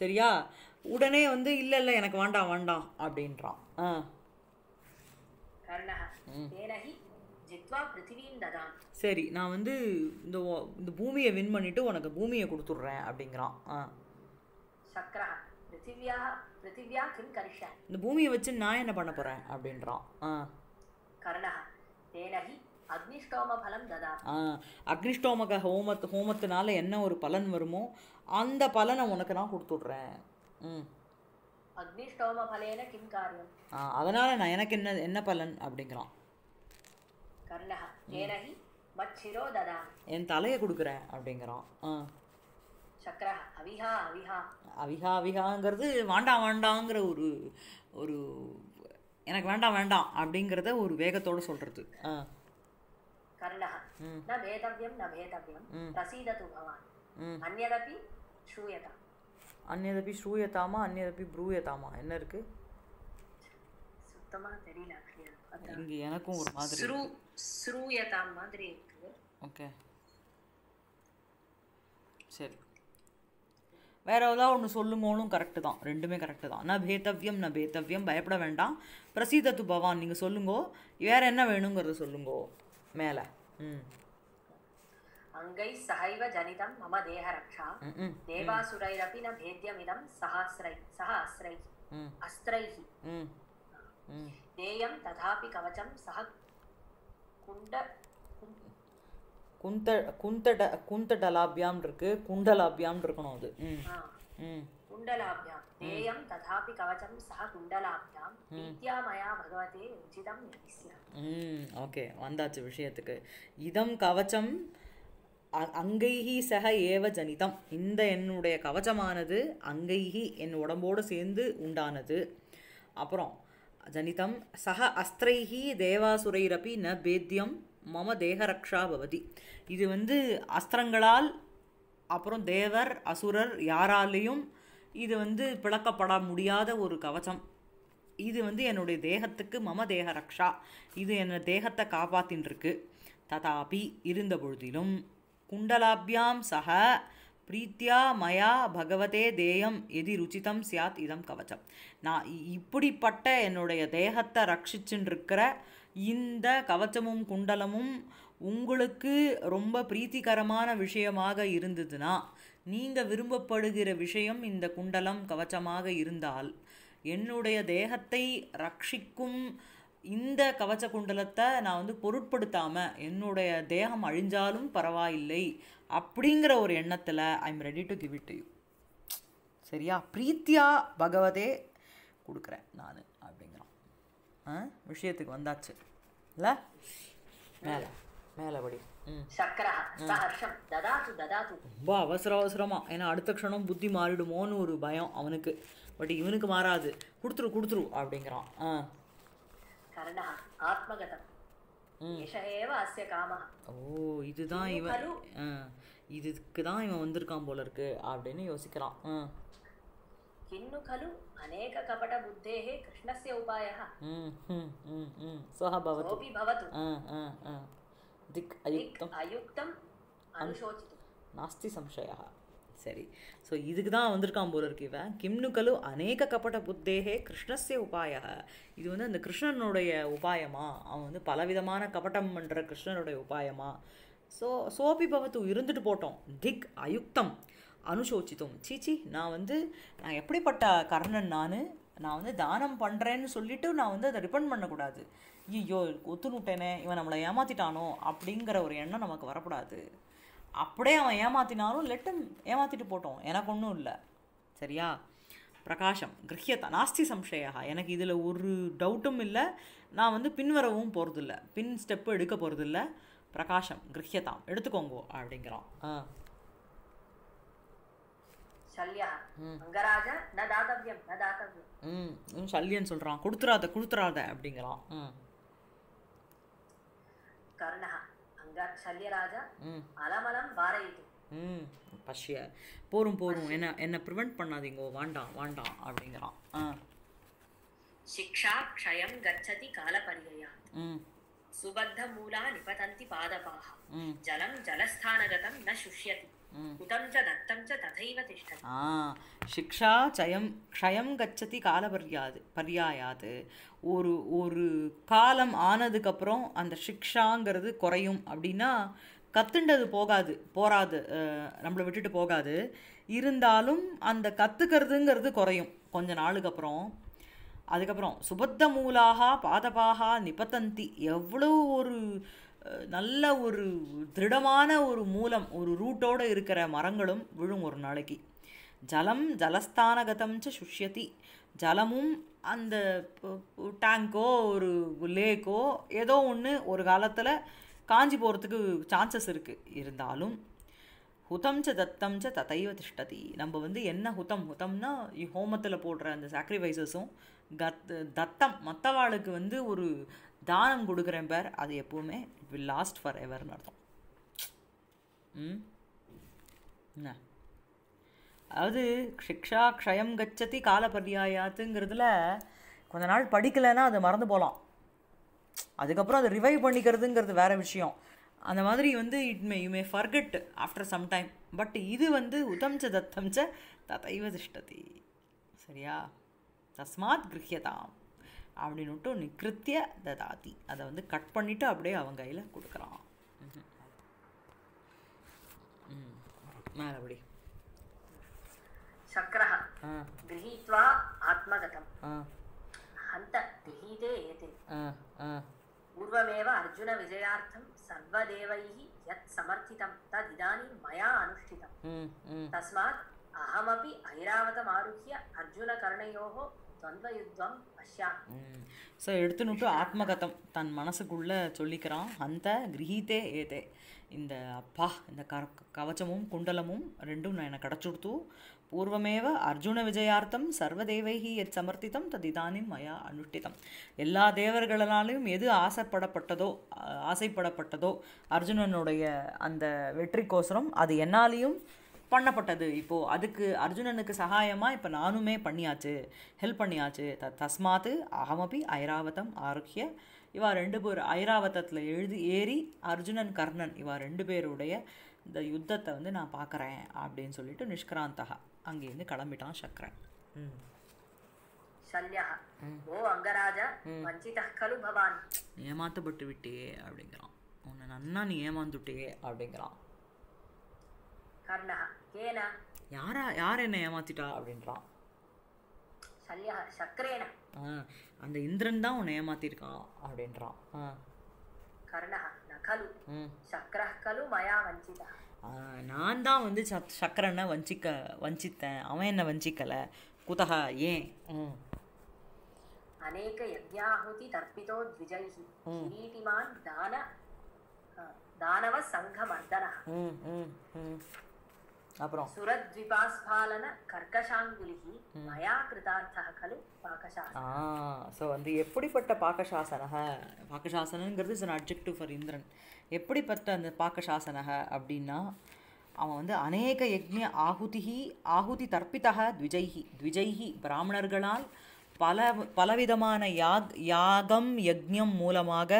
சரியா உடனே வந்து இல்லை இல்லை எனக்கு வேண்டாம் வேண்டாம் அப்படின்றான் ஆ சரி நான் வந்து இந்த இந்த பூமியை வின் பண்ணிட்டு உனக்கு பூமியை கொடுத்துட்றேன் அப்படிங்கிறான் ஆ சக்கரா பிருத்திவியா கிம் கரிஷா இந்த பூமியை வச்சு நான் என்ன பண்ண போறேன் அப்படின்றான் ஆ கர்ணா தேனஹி அக்னிஷ்டோம பலம் ததா அக்னிஷ்டோமக ஹோமத்து ஹோமத்தினால என்ன ஒரு பலன் வருமோ அந்த பலனை உனக்கு நான் கொடுத்துட்றேன் ம் அக்னிஷ்டோம பலேன கிம் காரியம் அதனால நான் எனக்கு என்ன என்ன பலன் அப்படிங்கிறான் கர்ணஹ தேனஹி மச்சிரோ ததா என் தலையை கொடுக்குறேன் அப்படிங்கிறான் ஆ அவிஹா அவிஹாங்கிறது வேண்டாம் வேண்டாங்கிற ஒரு ஒரு எனக்கு வேண்டாம் வேண்டாம் அப்படிங்கிறத ஒரு வேகத்தோடு சொல்றது கர்ணஹ ந வேதவியம் ந வேதவியம் பிரசீதது பவான் அந்நதபி ஸ்ரூயதா அந்நதபி ஸ்ரூயதாமா அந்நதபி ப்ரூயதாமா என்ன இருக்கு சுத்தமாக தெரியல இங்கே எனக்கும் ஒரு மாதிரி ஸ்ரூ ஸ்ரூயதாம் மாதிரி இருக்கு ஓகே சரி வேறு ஏதாவது ஒன்று சொல்லுமோனும் கரெக்டு தான் ரெண்டுமே கரெக்டு தான் நான் பேத்தவ்யம் நான் பேத்தவ்யம் பயப்பட வேண்டாம் பிரசீதத்து பவான் நீங்கள் சொல்லுங்கோ வேற என்ன வேணுங்கிறத சொல்லுங்கோ மேலே ம் அங்கை சகைவ ஜனிதம் மம தேக ரக்ஷா தேவாசுரைரபி ந பேத்யமிதம் சஹாஸ்ரை சஹாஸ்ரை அஸ்திரைஹி தேயம் ததாபி கவச்சம் சஹ குண்ட குந்த குந்தட குந்தடலாபியாம் இருக்கு குண்டலாபியாம் இருக்கணும் அது ம் குண்டலாபியாம் தேயம் ததாபி கவச்சம் சஹ குண்டலாபியாம் வித்யாமயா பகவதே உச்சிதம் ம் ஓகே வந்தாச்சு விஷயத்துக்கு இதம் கவச்சம் அங்கைஹி சக ஏவ ஜனிதம் இந்த என்னுடைய கவச்சமானது அங்கைஹி என் உடம்போடு சேர்ந்து உண்டானது அப்புறம் ஜனிதம் சக அஸ்திரைஹி தேவாசுரைரப்பி ந பேத்தியம் மம தேகரக்ஷா பவதி இது வந்து அஸ்திரங்களால் அப்புறம் தேவர் அசுரர் யாராலேயும் இது வந்து பிளக்கப்பட முடியாத ஒரு கவச்சம் இது வந்து என்னுடைய தேகத்துக்கு மம தேக ரக்ஷா இது என்னை தேகத்தை காப்பாத்தின்ருக்கு ததாபி இருந்த பொழுதிலும் குண்டலாபியாம் சக பிரீத்தியா மயா பகவதே தேயம் எதி ருச்சிதம் சியாத் இதம் கவச்சம் நான் இப்படிப்பட்ட என்னுடைய தேகத்தை ரட்சிச்சுன்னு இருக்கிற இந்த கவச்சமும் குண்டலமும் உங்களுக்கு ரொம்ப பிரீத்திகரமான விஷயமாக இருந்ததுன்னா நீங்கள் விரும்பப்படுகிற விஷயம் இந்த குண்டலம் கவச்சமாக இருந்தால் என்னுடைய தேகத்தை ரட்சிக்கும் இந்த கவச்ச குண்டலத்தை நான் வந்து பொருட்படுத்தாமல் என்னுடைய தேகம் அழிஞ்சாலும் பரவாயில்லை அப்படிங்கிற ஒரு எண்ணத்தில் I'm ready to give it to you சரியா பிரீத்தியா பகவதே கொடுக்குறேன் நான் விஷயத்துக்கு வந்தாச்சு இல்லை மேலே ரொம்ப அவசர அவசரமாக ஏன்னா அடுத்த க்ஷணம் புத்தி மாறிடுமோன்னு ஒரு பயம் அவனுக்கு பட் இவனுக்கு மாறாது கொடுத்துரு கொடுத்துரு அப்படிங்கிறான் ஆ ஓ இதுதான் இவன் இதுக்கு தான் இவன் வந்திருக்கான் போல இருக்கு அப்படின்னு யோசிக்கிறான் ಕಿನ್ನು ಖಲು ಅನೇಕ ಕಪಟ ಬುದ್ಧೇಃ ಕೃಷ್ಣಸ್ಯ ಉಪಾಯಃ ಸಹ ಭವತು ಕೋಪಿ ಭವತು ದಿಕ್ ಅಯುಕ್ತಂ ಅಯುಕ್ತಂ ಅನುಶೋಚಿತು நாஸ்தி சம்சயா சரி ஸோ இதுக்கு தான் வந்திருக்கான் போல இருக்கு இவன் கிம்னுக்கலு அநேக கபட புத்தேகே கிருஷ்ணஸ்ய உபாய இது வந்து அந்த கிருஷ்ணனுடைய உபாயமா அவன் வந்து பலவிதமான கபட்டம் பண்ணுற கிருஷ்ணனுடைய உபாயமா ஸோ சோபி பவத்து இருந்துட்டு போட்டோம் திக் அயுக்தம் அனுசோச்சித்தோம் சீச்சி நான் வந்து நான் எப்படிப்பட்ட கர்ணன் நான் நான் வந்து தானம் பண்ணுறேன்னு சொல்லிவிட்டு நான் வந்து அதை ரிப்பன் பண்ணக்கூடாது ஐயோ நுட்டேனே இவன் நம்மளை ஏமாற்றிட்டானோ அப்படிங்கிற ஒரு எண்ணம் நமக்கு வரக்கூடாது அப்படியே அவன் ஏமாற்றினாலும் லெட்டம் ஏமாற்றிட்டு போட்டோம் எனக்கு ஒன்றும் இல்லை சரியா பிரகாஷம் கிரகியதா நாஸ்தி சம்சயா எனக்கு இதில் ஒரு டவுட்டும் இல்லை நான் வந்து பின்வரவும் போகிறதில்ல பின் ஸ்டெப்பு எடுக்க போகிறதில்ல பிரகாஷம் கிரகியதாம் எடுத்துக்கோங்கோ அப்படிங்கிறான் சல்யன் சொல்றான் கொடுத்துறாத கொடுத்துறாத அப்படிங்கிறான் போரும் போரும் என்ன என்ன பிரிவென்ட் பண்ணாதீங்க வாண்டாம் வாண்டாம் அப்படிங்கிறான் சிக்ஷா க்ஷயம் கச்சதி காலபரியா சுபத்த மூலா நிபதந்தி பாதபாக ஜலம் ஜலஸ்தானகதம் ந சுஷ்யதி சிக்ஷா சயம் க்ஷயம் கச்சதி கால பர்யாது பர்யாயாது ஒரு ஒரு காலம் ஆனதுக்கப்புறம் அந்த சிக்ஷாங்கிறது குறையும் அப்படின்னா கத்துண்டது போகாது போகாது நம்மளை விட்டுட்டு போகாது இருந்தாலும் அந்த கற்றுக்கிறதுங்கிறது குறையும் கொஞ்ச நாளுக்கு அப்புறம் அதுக்கப்புறம் சுபத்த மூலாக பாதபாக நிபத்தந்தி எவ்வளோ ஒரு நல்ல ஒரு திருடமான ஒரு மூலம் ஒரு ரூட்டோடு இருக்கிற மரங்களும் விழும் ஒரு நாளைக்கு ஜலம் ஜலஸ்தானகதம் சுஷ்யதி ஜலமும் அந்த டேங்கோ ஒரு லேக்கோ ஏதோ ஒன்று ஒரு காலத்தில் காஞ்சி போகிறதுக்கு சான்சஸ் இருக்குது இருந்தாலும் ஹுதம் ச தத்தம் ச ததைவ திஷ்டதி நம்ம வந்து என்ன ஹுதம் ஹுதம்னா ஹோமத்தில் போடுற அந்த சாக்ரிஃபைசஸும் கத் தத்தம் மற்றவாளுக்கு வந்து ஒரு தானம் கொடுக்குறேன் பேர் அது எப்போவுமே இட் வில் லாஸ்ட் ஃபார் எவர்னு அர்த்தம் அதாவது ஷிக்ஷா க்ஷயம் கச்சதி காலபர்யாயாத்துங்கிறதுல கொஞ்ச நாள் படிக்கலைன்னா அது மறந்து போகலாம் அதுக்கப்புறம் அதை ரிவைவ் பண்ணிக்கிறதுங்கிறது வேறு விஷயம் அந்த மாதிரி வந்து it may you may forget after some time but இது வந்து உதம்ச்ச தத்தம்ச்ச ததைவ திஷ்டதி சரியா தஸ்மாத் கிரகியதாம் அப்படின்னுட்டு நிக்கிருத்திய ததாதி அதை வந்து கட் பண்ணிவிட்டு அப்படியே அவன் கையில் கொடுக்குறான் மேலபடி சக்கரஹ கிரகீத்வா ஆத்மகதம் ஹந்த திஹீதே पूर्वमेव अर्जुनविजयार्थं सर्वदेवैः यत् समर्थितं तदिदानीं मया अनुष्ठितं तस्मात् अहमपि ऐरावतमारुह्य अर्जुनकर्णयोः ஸோ எடுத்துனுட்டு ஆத்மகதம் தன் மனசுக்குள்ளே சொல்லிக்கிறான் அந்த கிரகீதே ஏதே இந்த அப்பா இந்த க கவச்சமும் குண்டலமும் ரெண்டும் நான் எனக்கு கிடச்சுடுத்து பூர்வமேவ அர்ஜுன விஜயார்த்தம் சர்வதேவைகி எத் சமர்த்தித்தம் இதானி மயா அனுஷ்டிதம் எல்லா தேவர்களாலையும் எது ஆசைப்படப்பட்டதோ ஆசைப்படப்பட்டதோ அர்ஜுனனுடைய அந்த வெற்றிக்கோசரம் அது என்னாலையும் பண்ணப்பட்டது இப்போது அதுக்கு அர்ஜுனனுக்கு சகாயமாக இப்போ நானுமே பண்ணியாச்சு ஹெல்ப் பண்ணியாச்சு த தஸ்மாத்து அகமபி ஐராவதம் ஆரோக்கிய இவா ரெண்டு பேர் ஐராவதத்தில் எழுதி ஏறி அர்ஜுனன் கர்ணன் இவா ரெண்டு பேருடைய இந்த யுத்தத்தை வந்து நான் பார்க்குறேன் அப்படின்னு சொல்லிட்டு நிஷ்கராந்தகா அங்கேருந்து கிளம்பிட்டான் சக்கரன் ஏமாத்தப்பட்டு விட்டே அப்படிங்கிறான் உன்னை நன்னா நீ ஏமாந்துட்டே அப்படிங்கிறான் கர்ணா கேனா யாரா யார் என்ன ஏமாத்திட்டா அப்படின்றான் சல்யா சக்கரேனா அந்த இந்திரன் தான் உன்னை ஏமாத்திருக்கான் அப்படின்றான் கர்ணா நகலு சக்கரா கலு மயா வஞ்சிதா நான் தான் வந்து சத் சக்கரனை வஞ்சிக்க வஞ்சித்தேன் அவன் என்னை வஞ்சிக்கலை குதகா ஏன் அநேக யஜ்யாஹுதி தர்ப்பிதோ த்விஜைஹி கிரீட்டிமான் தான தானவ சங்க மர்தனா அப்புறம் சுரத்விபாஸ்பாலன கர்க்கசாங்குலிகி மயா கிருதார்த்தக கலு பாகசாசன ஸோ வந்து எப்படிப்பட்ட பாகசாசனக பாகசாசனங்கிறது is an objective for Indiran எப்படிப்பட்ட அந்த பாகசாசனக அப்படின்னா அவன் வந்து அநேக யஜ்ய ஆகுதிகி ஆகுதி தர்ப்பித்தக த்விஜைகி த்விஜைகி பிராமணர்களால் பல பலவிதமான யாக் யாகம் யக்ஞம் மூலமாக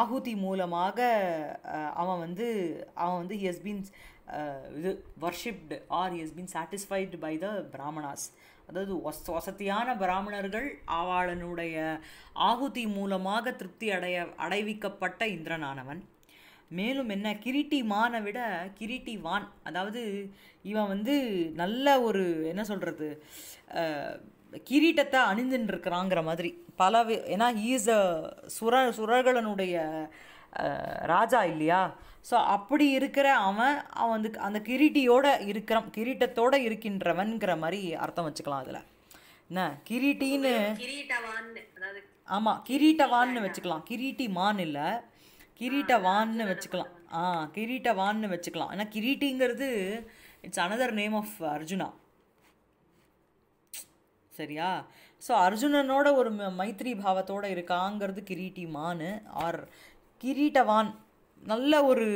ஆகுதி மூலமாக அவன் வந்து அவன் வந்து ஹி ஹஸ் இது worshipped or is been satisfied by the Brahmanas அதாவது ஒஸ் வசதியான பிராமணர்கள் ஆவாளனுடைய ஆகுதி மூலமாக திருப்தி அடைய அடைவிக்கப்பட்ட இந்திரனானவன் மேலும் என்ன கிரீட்டிமானை விட வான் அதாவது இவன் வந்து நல்ல ஒரு என்ன சொல்கிறது கிரீட்டத்தை அணிந்துட்டுருக்கிறாங்கிற மாதிரி பல ஏன்னா ஈஸ் அ சுர சுரர்களனுடைய ராஜா இல்லையா ஸோ அப்படி இருக்கிற அவன் அவன் வந்து அந்த கிரீட்டியோட இருக்கிறான் கிரீட்டத்தோட இருக்கின்றவன்கிற மாதிரி அர்த்தம் வச்சுக்கலாம் அதில் என்ன கிரீட்டின்னு ஆமாம் கிரீட்டவான்னு வச்சுக்கலாம் கிரீட்டி மான் இல்லை கிரீட்டவான்னு வச்சுக்கலாம் ஆ கிரீட்டவான்னு வச்சுக்கலாம் ஏன்னா கிரீட்டிங்கிறது it's another name of Arjuna சரியா ஸோ அர்ஜுனனோட ஒரு மைத்ரி பாவத்தோடு இருக்காங்கிறது கிரீட்டி மான் ஆர் கிரீட்டவான் நல்ல ஒரு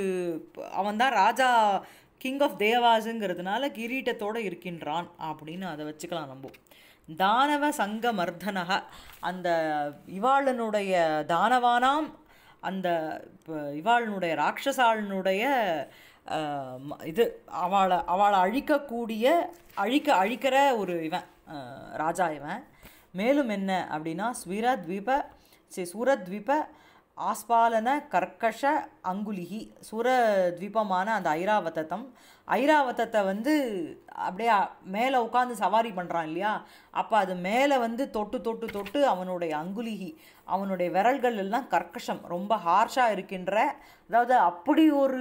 அவன்தான் ராஜா கிங் ஆஃப் தேவாஸுங்கிறதுனால கிரீட்டத்தோடு இருக்கின்றான் அப்படின்னு அதை வச்சுக்கலாம் நம்ப தானவ சங்க மர்தனக அந்த இவாளனுடைய தானவானாம் அந்த இவாளனுடைய ராட்சசாளனுடைய இது அவளை அவளை அழிக்கக்கூடிய அழிக்க அழிக்கிற ஒரு இவன் ராஜா இவன் மேலும் என்ன அப்படின்னா ஸ்வீரத்வீப சரி சூரத்வீப ஆஸ்பாலன கர்க்கஷ அங்குலிகி சுரத்வீபமான அந்த ஐராவதத்தம் ஐராவதத்தை வந்து அப்படியே மேலே உட்காந்து சவாரி பண்ணுறான் இல்லையா அப்போ அது மேலே வந்து தொட்டு தொட்டு தொட்டு அவனுடைய அங்குலிகி அவனுடைய விரல்கள் எல்லாம் கர்க்கஷம் ரொம்ப ஹார்ஷாக இருக்கின்ற அதாவது அப்படி ஒரு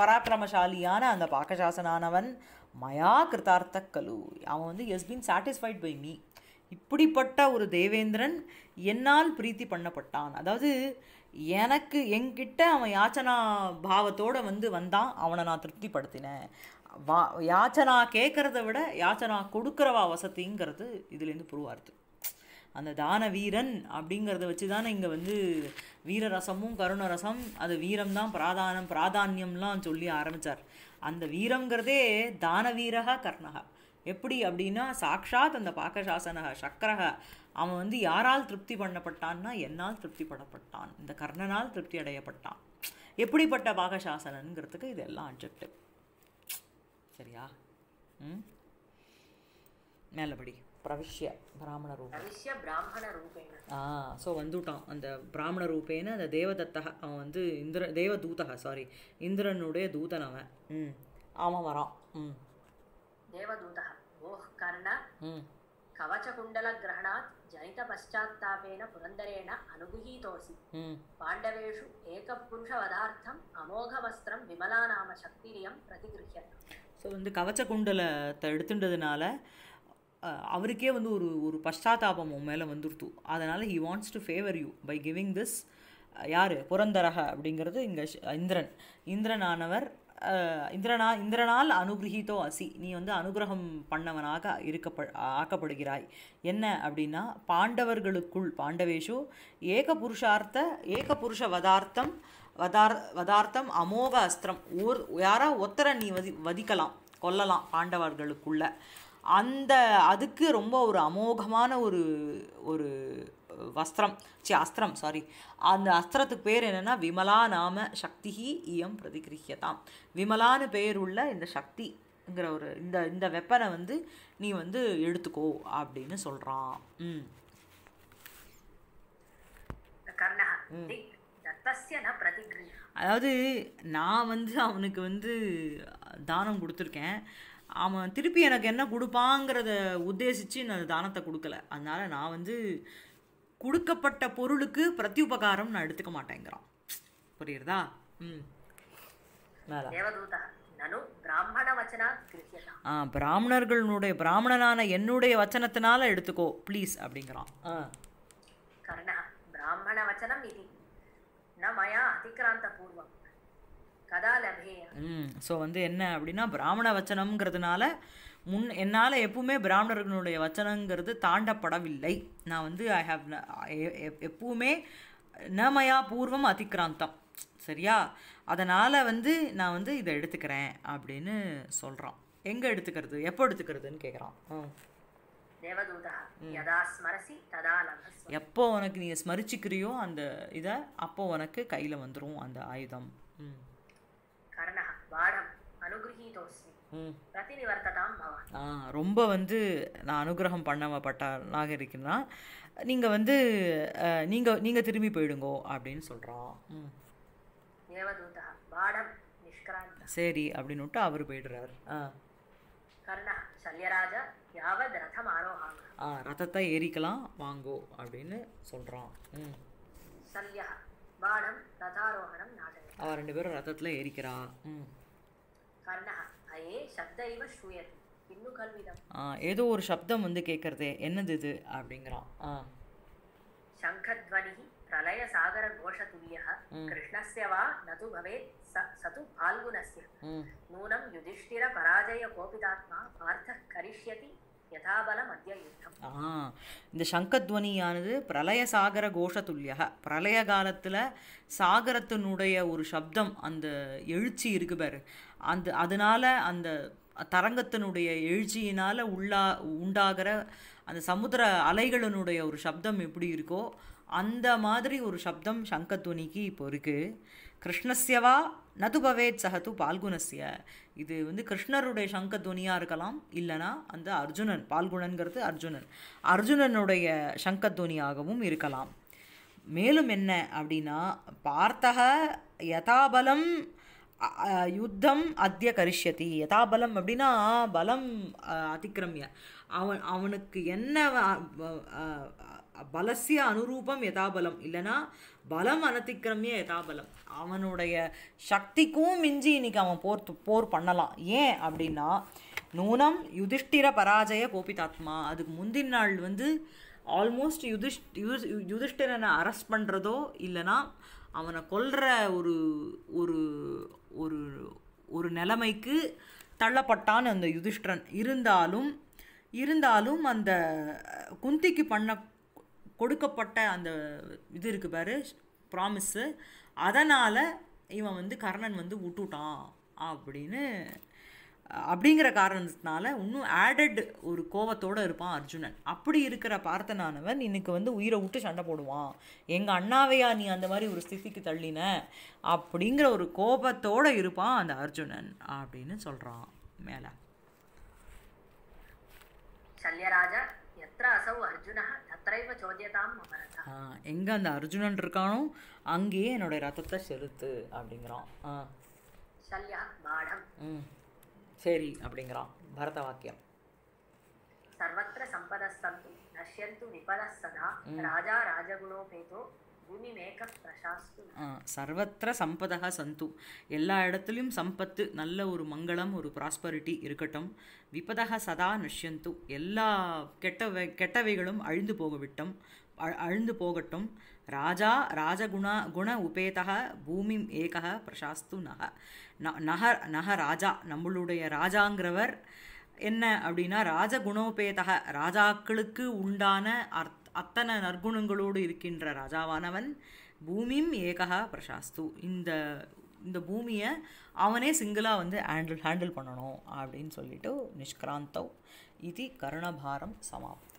பராக்கிரமசாலியான அந்த பாக்கசாசனானவன் மயா கிருத்தார்த்த கலு அவன் வந்து has been satisfied by me இப்படிப்பட்ட ஒரு தேவேந்திரன் என்னால் பிரீத்தி பண்ணப்பட்டான் அதாவது எனக்கு என்கிட்ட அவன் யாச்சனா பாவத்தோடு வந்து வந்தான் அவனை நான் திருப்திப்படுத்தினேன் வா யாச்சனா கேட்குறத விட யாச்சனா கொடுக்குறவா வசதிங்கிறது இதுலேருந்து புருவார்த்து அந்த தான வீரன் அப்படிங்கிறத வச்சு தானே இங்கே வந்து வீரரசமும் கருணரசம் அது வீரம் தான் பிராதானம் பிராதானியம்லாம் சொல்லி ஆரம்பித்தார் அந்த வீரங்கிறதே தான வீரக கர்ணகா எப்படி அப்படின்னா சாக்ஷாத் அந்த பாக்கசாசனக சக்கரக அவன் வந்து யாரால் திருப்தி பண்ணப்பட்டான்னா என்னால் திருப்தி படப்பட்டான் இந்த கர்ணனால் திருப்தி அடையப்பட்டான் எப்படிப்பட்ட பாகசாசனங்கிறதுக்கு இது எல்லாம் அப்ஜெக்டிவ் சரியா ம் மேலபடி பிரவிஷ்ய பிராமண ரூபம் பிராமண ரூபேன ஆ ஸோ வந்துவிட்டான் அந்த பிராமண ரூபேன அந்த தேவதத்தக அவன் வந்து இந்திர தேவதூதக சாரி இந்திரனுடைய தூதன் அவன் ம் அவன் வரான் ம் தேவதூதக ஓ கர்ண ம் கவச்ச குண்டல கிரகணாத் ஜனித பஷாத்தாபேன புரந்தரேன அனுகுஹீதோசி பாண்டவேஷு ஏக புருஷவதார்த்தம் அமோக வஸ்திரம் விமலா நாம சக்திரியம் பிரதிகிருஹியம் ஸோ வந்து கவச்ச குண்டலத்தை எடுத்துட்டதுனால அவருக்கே வந்து ஒரு ஒரு பஷ்டாத்தாபம் உன் மேலே வந்துருத்து அதனால் he wants to favour you by giving this யார் புரந்தரக அப்படிங்கிறது இங்கே இந்திரன் இந்திரன் ஆனவர் இந்திரனா இந்திரனால் அனுகிரகித்தோ அசி நீ வந்து அனுகிரகம் பண்ணவனாக இருக்கப்ப ஆக்கப்படுகிறாய் என்ன அப்படின்னா பாண்டவர்களுக்குள் பாண்டவேஷு ஏக புருஷார்த்த ஏக புருஷ வதார்த்தம் வதார் வதார்த்தம் அமோக அஸ்திரம் ஓர் யாரா ஒத்தரை நீ வதி வதிக்கலாம் கொல்லலாம் பாண்டவர்களுக்குள்ள அந்த அதுக்கு ரொம்ப ஒரு அமோகமான ஒரு ஒரு வஸ்திரம் சி அஸ்திரம் சாரி அந்த அஸ்திரத்துக்கு பேர் என்னென்னா விமலா நாம சக்தி இயம் பிரதிகிரிகதாம் விமலான்னு உள்ள இந்த சக்திங்கிற ஒரு இந்த இந்த வெப்பனை வந்து நீ வந்து எடுத்துக்கோ அப்படின்னு சொல்கிறான் ம் அதாவது நான் வந்து அவனுக்கு வந்து தானம் கொடுத்துருக்கேன் அவன் திருப்பி எனக்கு என்ன கொடுப்பாங்கிறத உத்தேசித்து நான் தானத்தை கொடுக்கல அதனால் நான் வந்து கொடுக்கப்பட்ட பொருளுக்கு பிரத்யுபகாரம் நான் எடுத்துக்க மாட்டேங்கிறான் புரியுறதா ம் ஆ பிராமணர்களுடைய பிராமணனான என்னுடைய வச்சனத்தினால எடுத்துக்கோ ப்ளீஸ் அப்படிங்கிறான் பிராமண வச்சனம் இது மயா அதிகிராந்த பூர்வம் கதா ஸோ வந்து என்ன அப்படின்னா பிராமண வச்சனம்ங்கிறதுனால முன் என்னால் எப்பவுமே பிராமணர்களுடைய வச்சனங்கிறது தாண்டப்படவில்லை நான் வந்து ஐ ஹாவ் எப்பவுமே நமயா பூர்வம் அதிக்ராந்தம் சரியா அதனால் வந்து நான் வந்து இதை எடுத்துக்கிறேன் அப்படின்னு சொல்கிறான் எங்கே எடுத்துக்கிறது எப்போ எடுத்துக்கிறதுன்னு கேட்குறான் எப்போ உனக்கு நீ ஸ்மரிச்சுக்கிறியோ அந்த இதை அப்போ உனக்கு கையில் வந்துடும் அந்த ஆயுதம் கரணா பாடம் ரொம்ப வந்து நான் அனுகிரகம் பண்ணப்பட்ட நாக நீங்க நீங்கள் வந்து நீங்கள் நீங்கள் திரும்பி போயிடுங்கோ அப்படின்னு சொல்கிறான் சரி அப்படின்னு அவர் போயிடுறாரு ஆ ஆ ஏறிக்கலாம் வாங்கோ அப்படின்னு சொல்கிறான் ம் பாடம் ரெண்டு பேரும் ரத்தத்துல ஏறிக்கிறா ம் ஏதோ ஒரு சப்தம் வந்து கேட்கறது என்னது இது அப்படிங்கிறான் சங்கத்வனி பிரளய சாகர கோஷ துல்லிய கிருஷ்ணஸ்ய நது பவேத் சது பால்குனஸ்ய நூனம் யுதிஷ்டிர பராஜய கோபிதாத்மா பார்த்த கரிஷ்யதி இந்த சங்கத்வனியானது பிரளய சாகர கோஷ துல்லியா பிரளய காலத்தில் சாகரத்தினுடைய ஒரு சப்தம் அந்த எழுச்சி இருக்கு பாரு அந்த அதனால் அந்த தரங்கத்தினுடைய எழுச்சியினால் உள்ளா உண்டாகிற அந்த சமுத்திர அலைகளினுடைய ஒரு சப்தம் எப்படி இருக்கோ அந்த மாதிரி ஒரு சப்தம் சங்கத்துவனிக்கு இப்போ இருக்குது கிருஷ்ணஸ்யவா நது பவேத் சகது பால்குணஸ்ய இது வந்து கிருஷ்ணருடைய சங்க இருக்கலாம் இல்லைனா அந்த அர்ஜுனன் பால்குணன்கிறது அர்ஜுனன் அர்ஜுனனுடைய சங்க இருக்கலாம் மேலும் என்ன அப்படின்னா பார்த்தக யதாபலம் யுத்தம் அத்திய கரிஷ்யதி யதா பலம் அப்படின்னா பலம் அதிக்கிரமிய அவன் அவனுக்கு என்ன பலசிய அனுரூபம் யதாபலம் இல்லைனா பலம் அனதிக்கிரமிய யதாபலம் அவனுடைய சக்திக்கும் மிஞ்சி இன்னைக்கு அவன் போர் போர் பண்ணலாம் ஏன் அப்படின்னா நூனம் யுதிஷ்டிர பராஜய கோபிதாத்மா அதுக்கு முந்தின நாள் வந்து ஆல்மோஸ்ட் யுதிஷ் யுதிஷ்டிரனை அரெஸ்ட் பண்ணுறதோ இல்லைனா அவனை கொல்ற ஒரு ஒரு ஒரு ஒரு நிலைமைக்கு தள்ளப்பட்டான் அந்த யுதிஷ்டிரன் இருந்தாலும் இருந்தாலும் அந்த குந்திக்கு பண்ண கொடுக்கப்பட்ட அந்த இது இருக்கு பாரு ப்ராமிஸு அதனால் இவன் வந்து கர்ணன் வந்து விட்டுட்டான் அப்படின்னு அப்படிங்கிற காரணத்தினால இன்னும் ஆடட் ஒரு கோவத்தோடு இருப்பான் அர்ஜுனன் அப்படி இருக்கிற பார்த்தனானவன் இன்னைக்கு வந்து உயிரை விட்டு சண்டை போடுவான் எங்கள் அண்ணாவையா நீ அந்த மாதிரி ஒரு ஸ்திதிக்கு தள்ளின அப்படிங்கிற ஒரு கோபத்தோடு இருப்பான் அந்த அர்ஜுனன் அப்படின்னு சொல்கிறான் மேலே சல்யராஜா எங்க அந்த அர்ஜுனன் இருக்கானோ அங்கேயே என்னுடைய ரத்தத்தை செலுத்து அப்படிங்கிறான் சரி அப்படிங்கிறான் பரத வாக்கியம் சர்வத்திர சம்பதஸ்தந்து நஷ்யந்து விபதஸ்ததா ராஜா ராஜகுணோபேதோ சர்வத்திர சம்பதா சந்து எல்லா இடத்துலையும் சம்பத்து நல்ல ஒரு மங்களம் ஒரு ப்ராஸ்பரிட்டி இருக்கட்டும் விபதா சதா நஷ்யந்து எல்லா கெட்டவை கெட்டவைகளும் அழிந்து போகவிட்டும் அழிந்து போகட்டும் ராஜா ராஜகுணா குண உபேதா பூமி ஏக பிரசாஸ்து நக நக நக ராஜா நம்மளுடைய ராஜாங்கிறவர் என்ன அப்படின்னா ராஜகுணோபேதக ராஜாக்களுக்கு உண்டான அர்த் அத்தனை நற்குணங்களோடு இருக்கின்ற ராஜாவானவன் பூமியும் ஏகா பிரசாஸ்து இந்த இந்த பூமியை அவனே சிங்கிளாக வந்து ஹேண்டில் ஹேண்டில் பண்ணணும் அப்படின்னு சொல்லிட்டு நிஷ்கிராந்தோ இது கருணபாரம் சமாப்தம்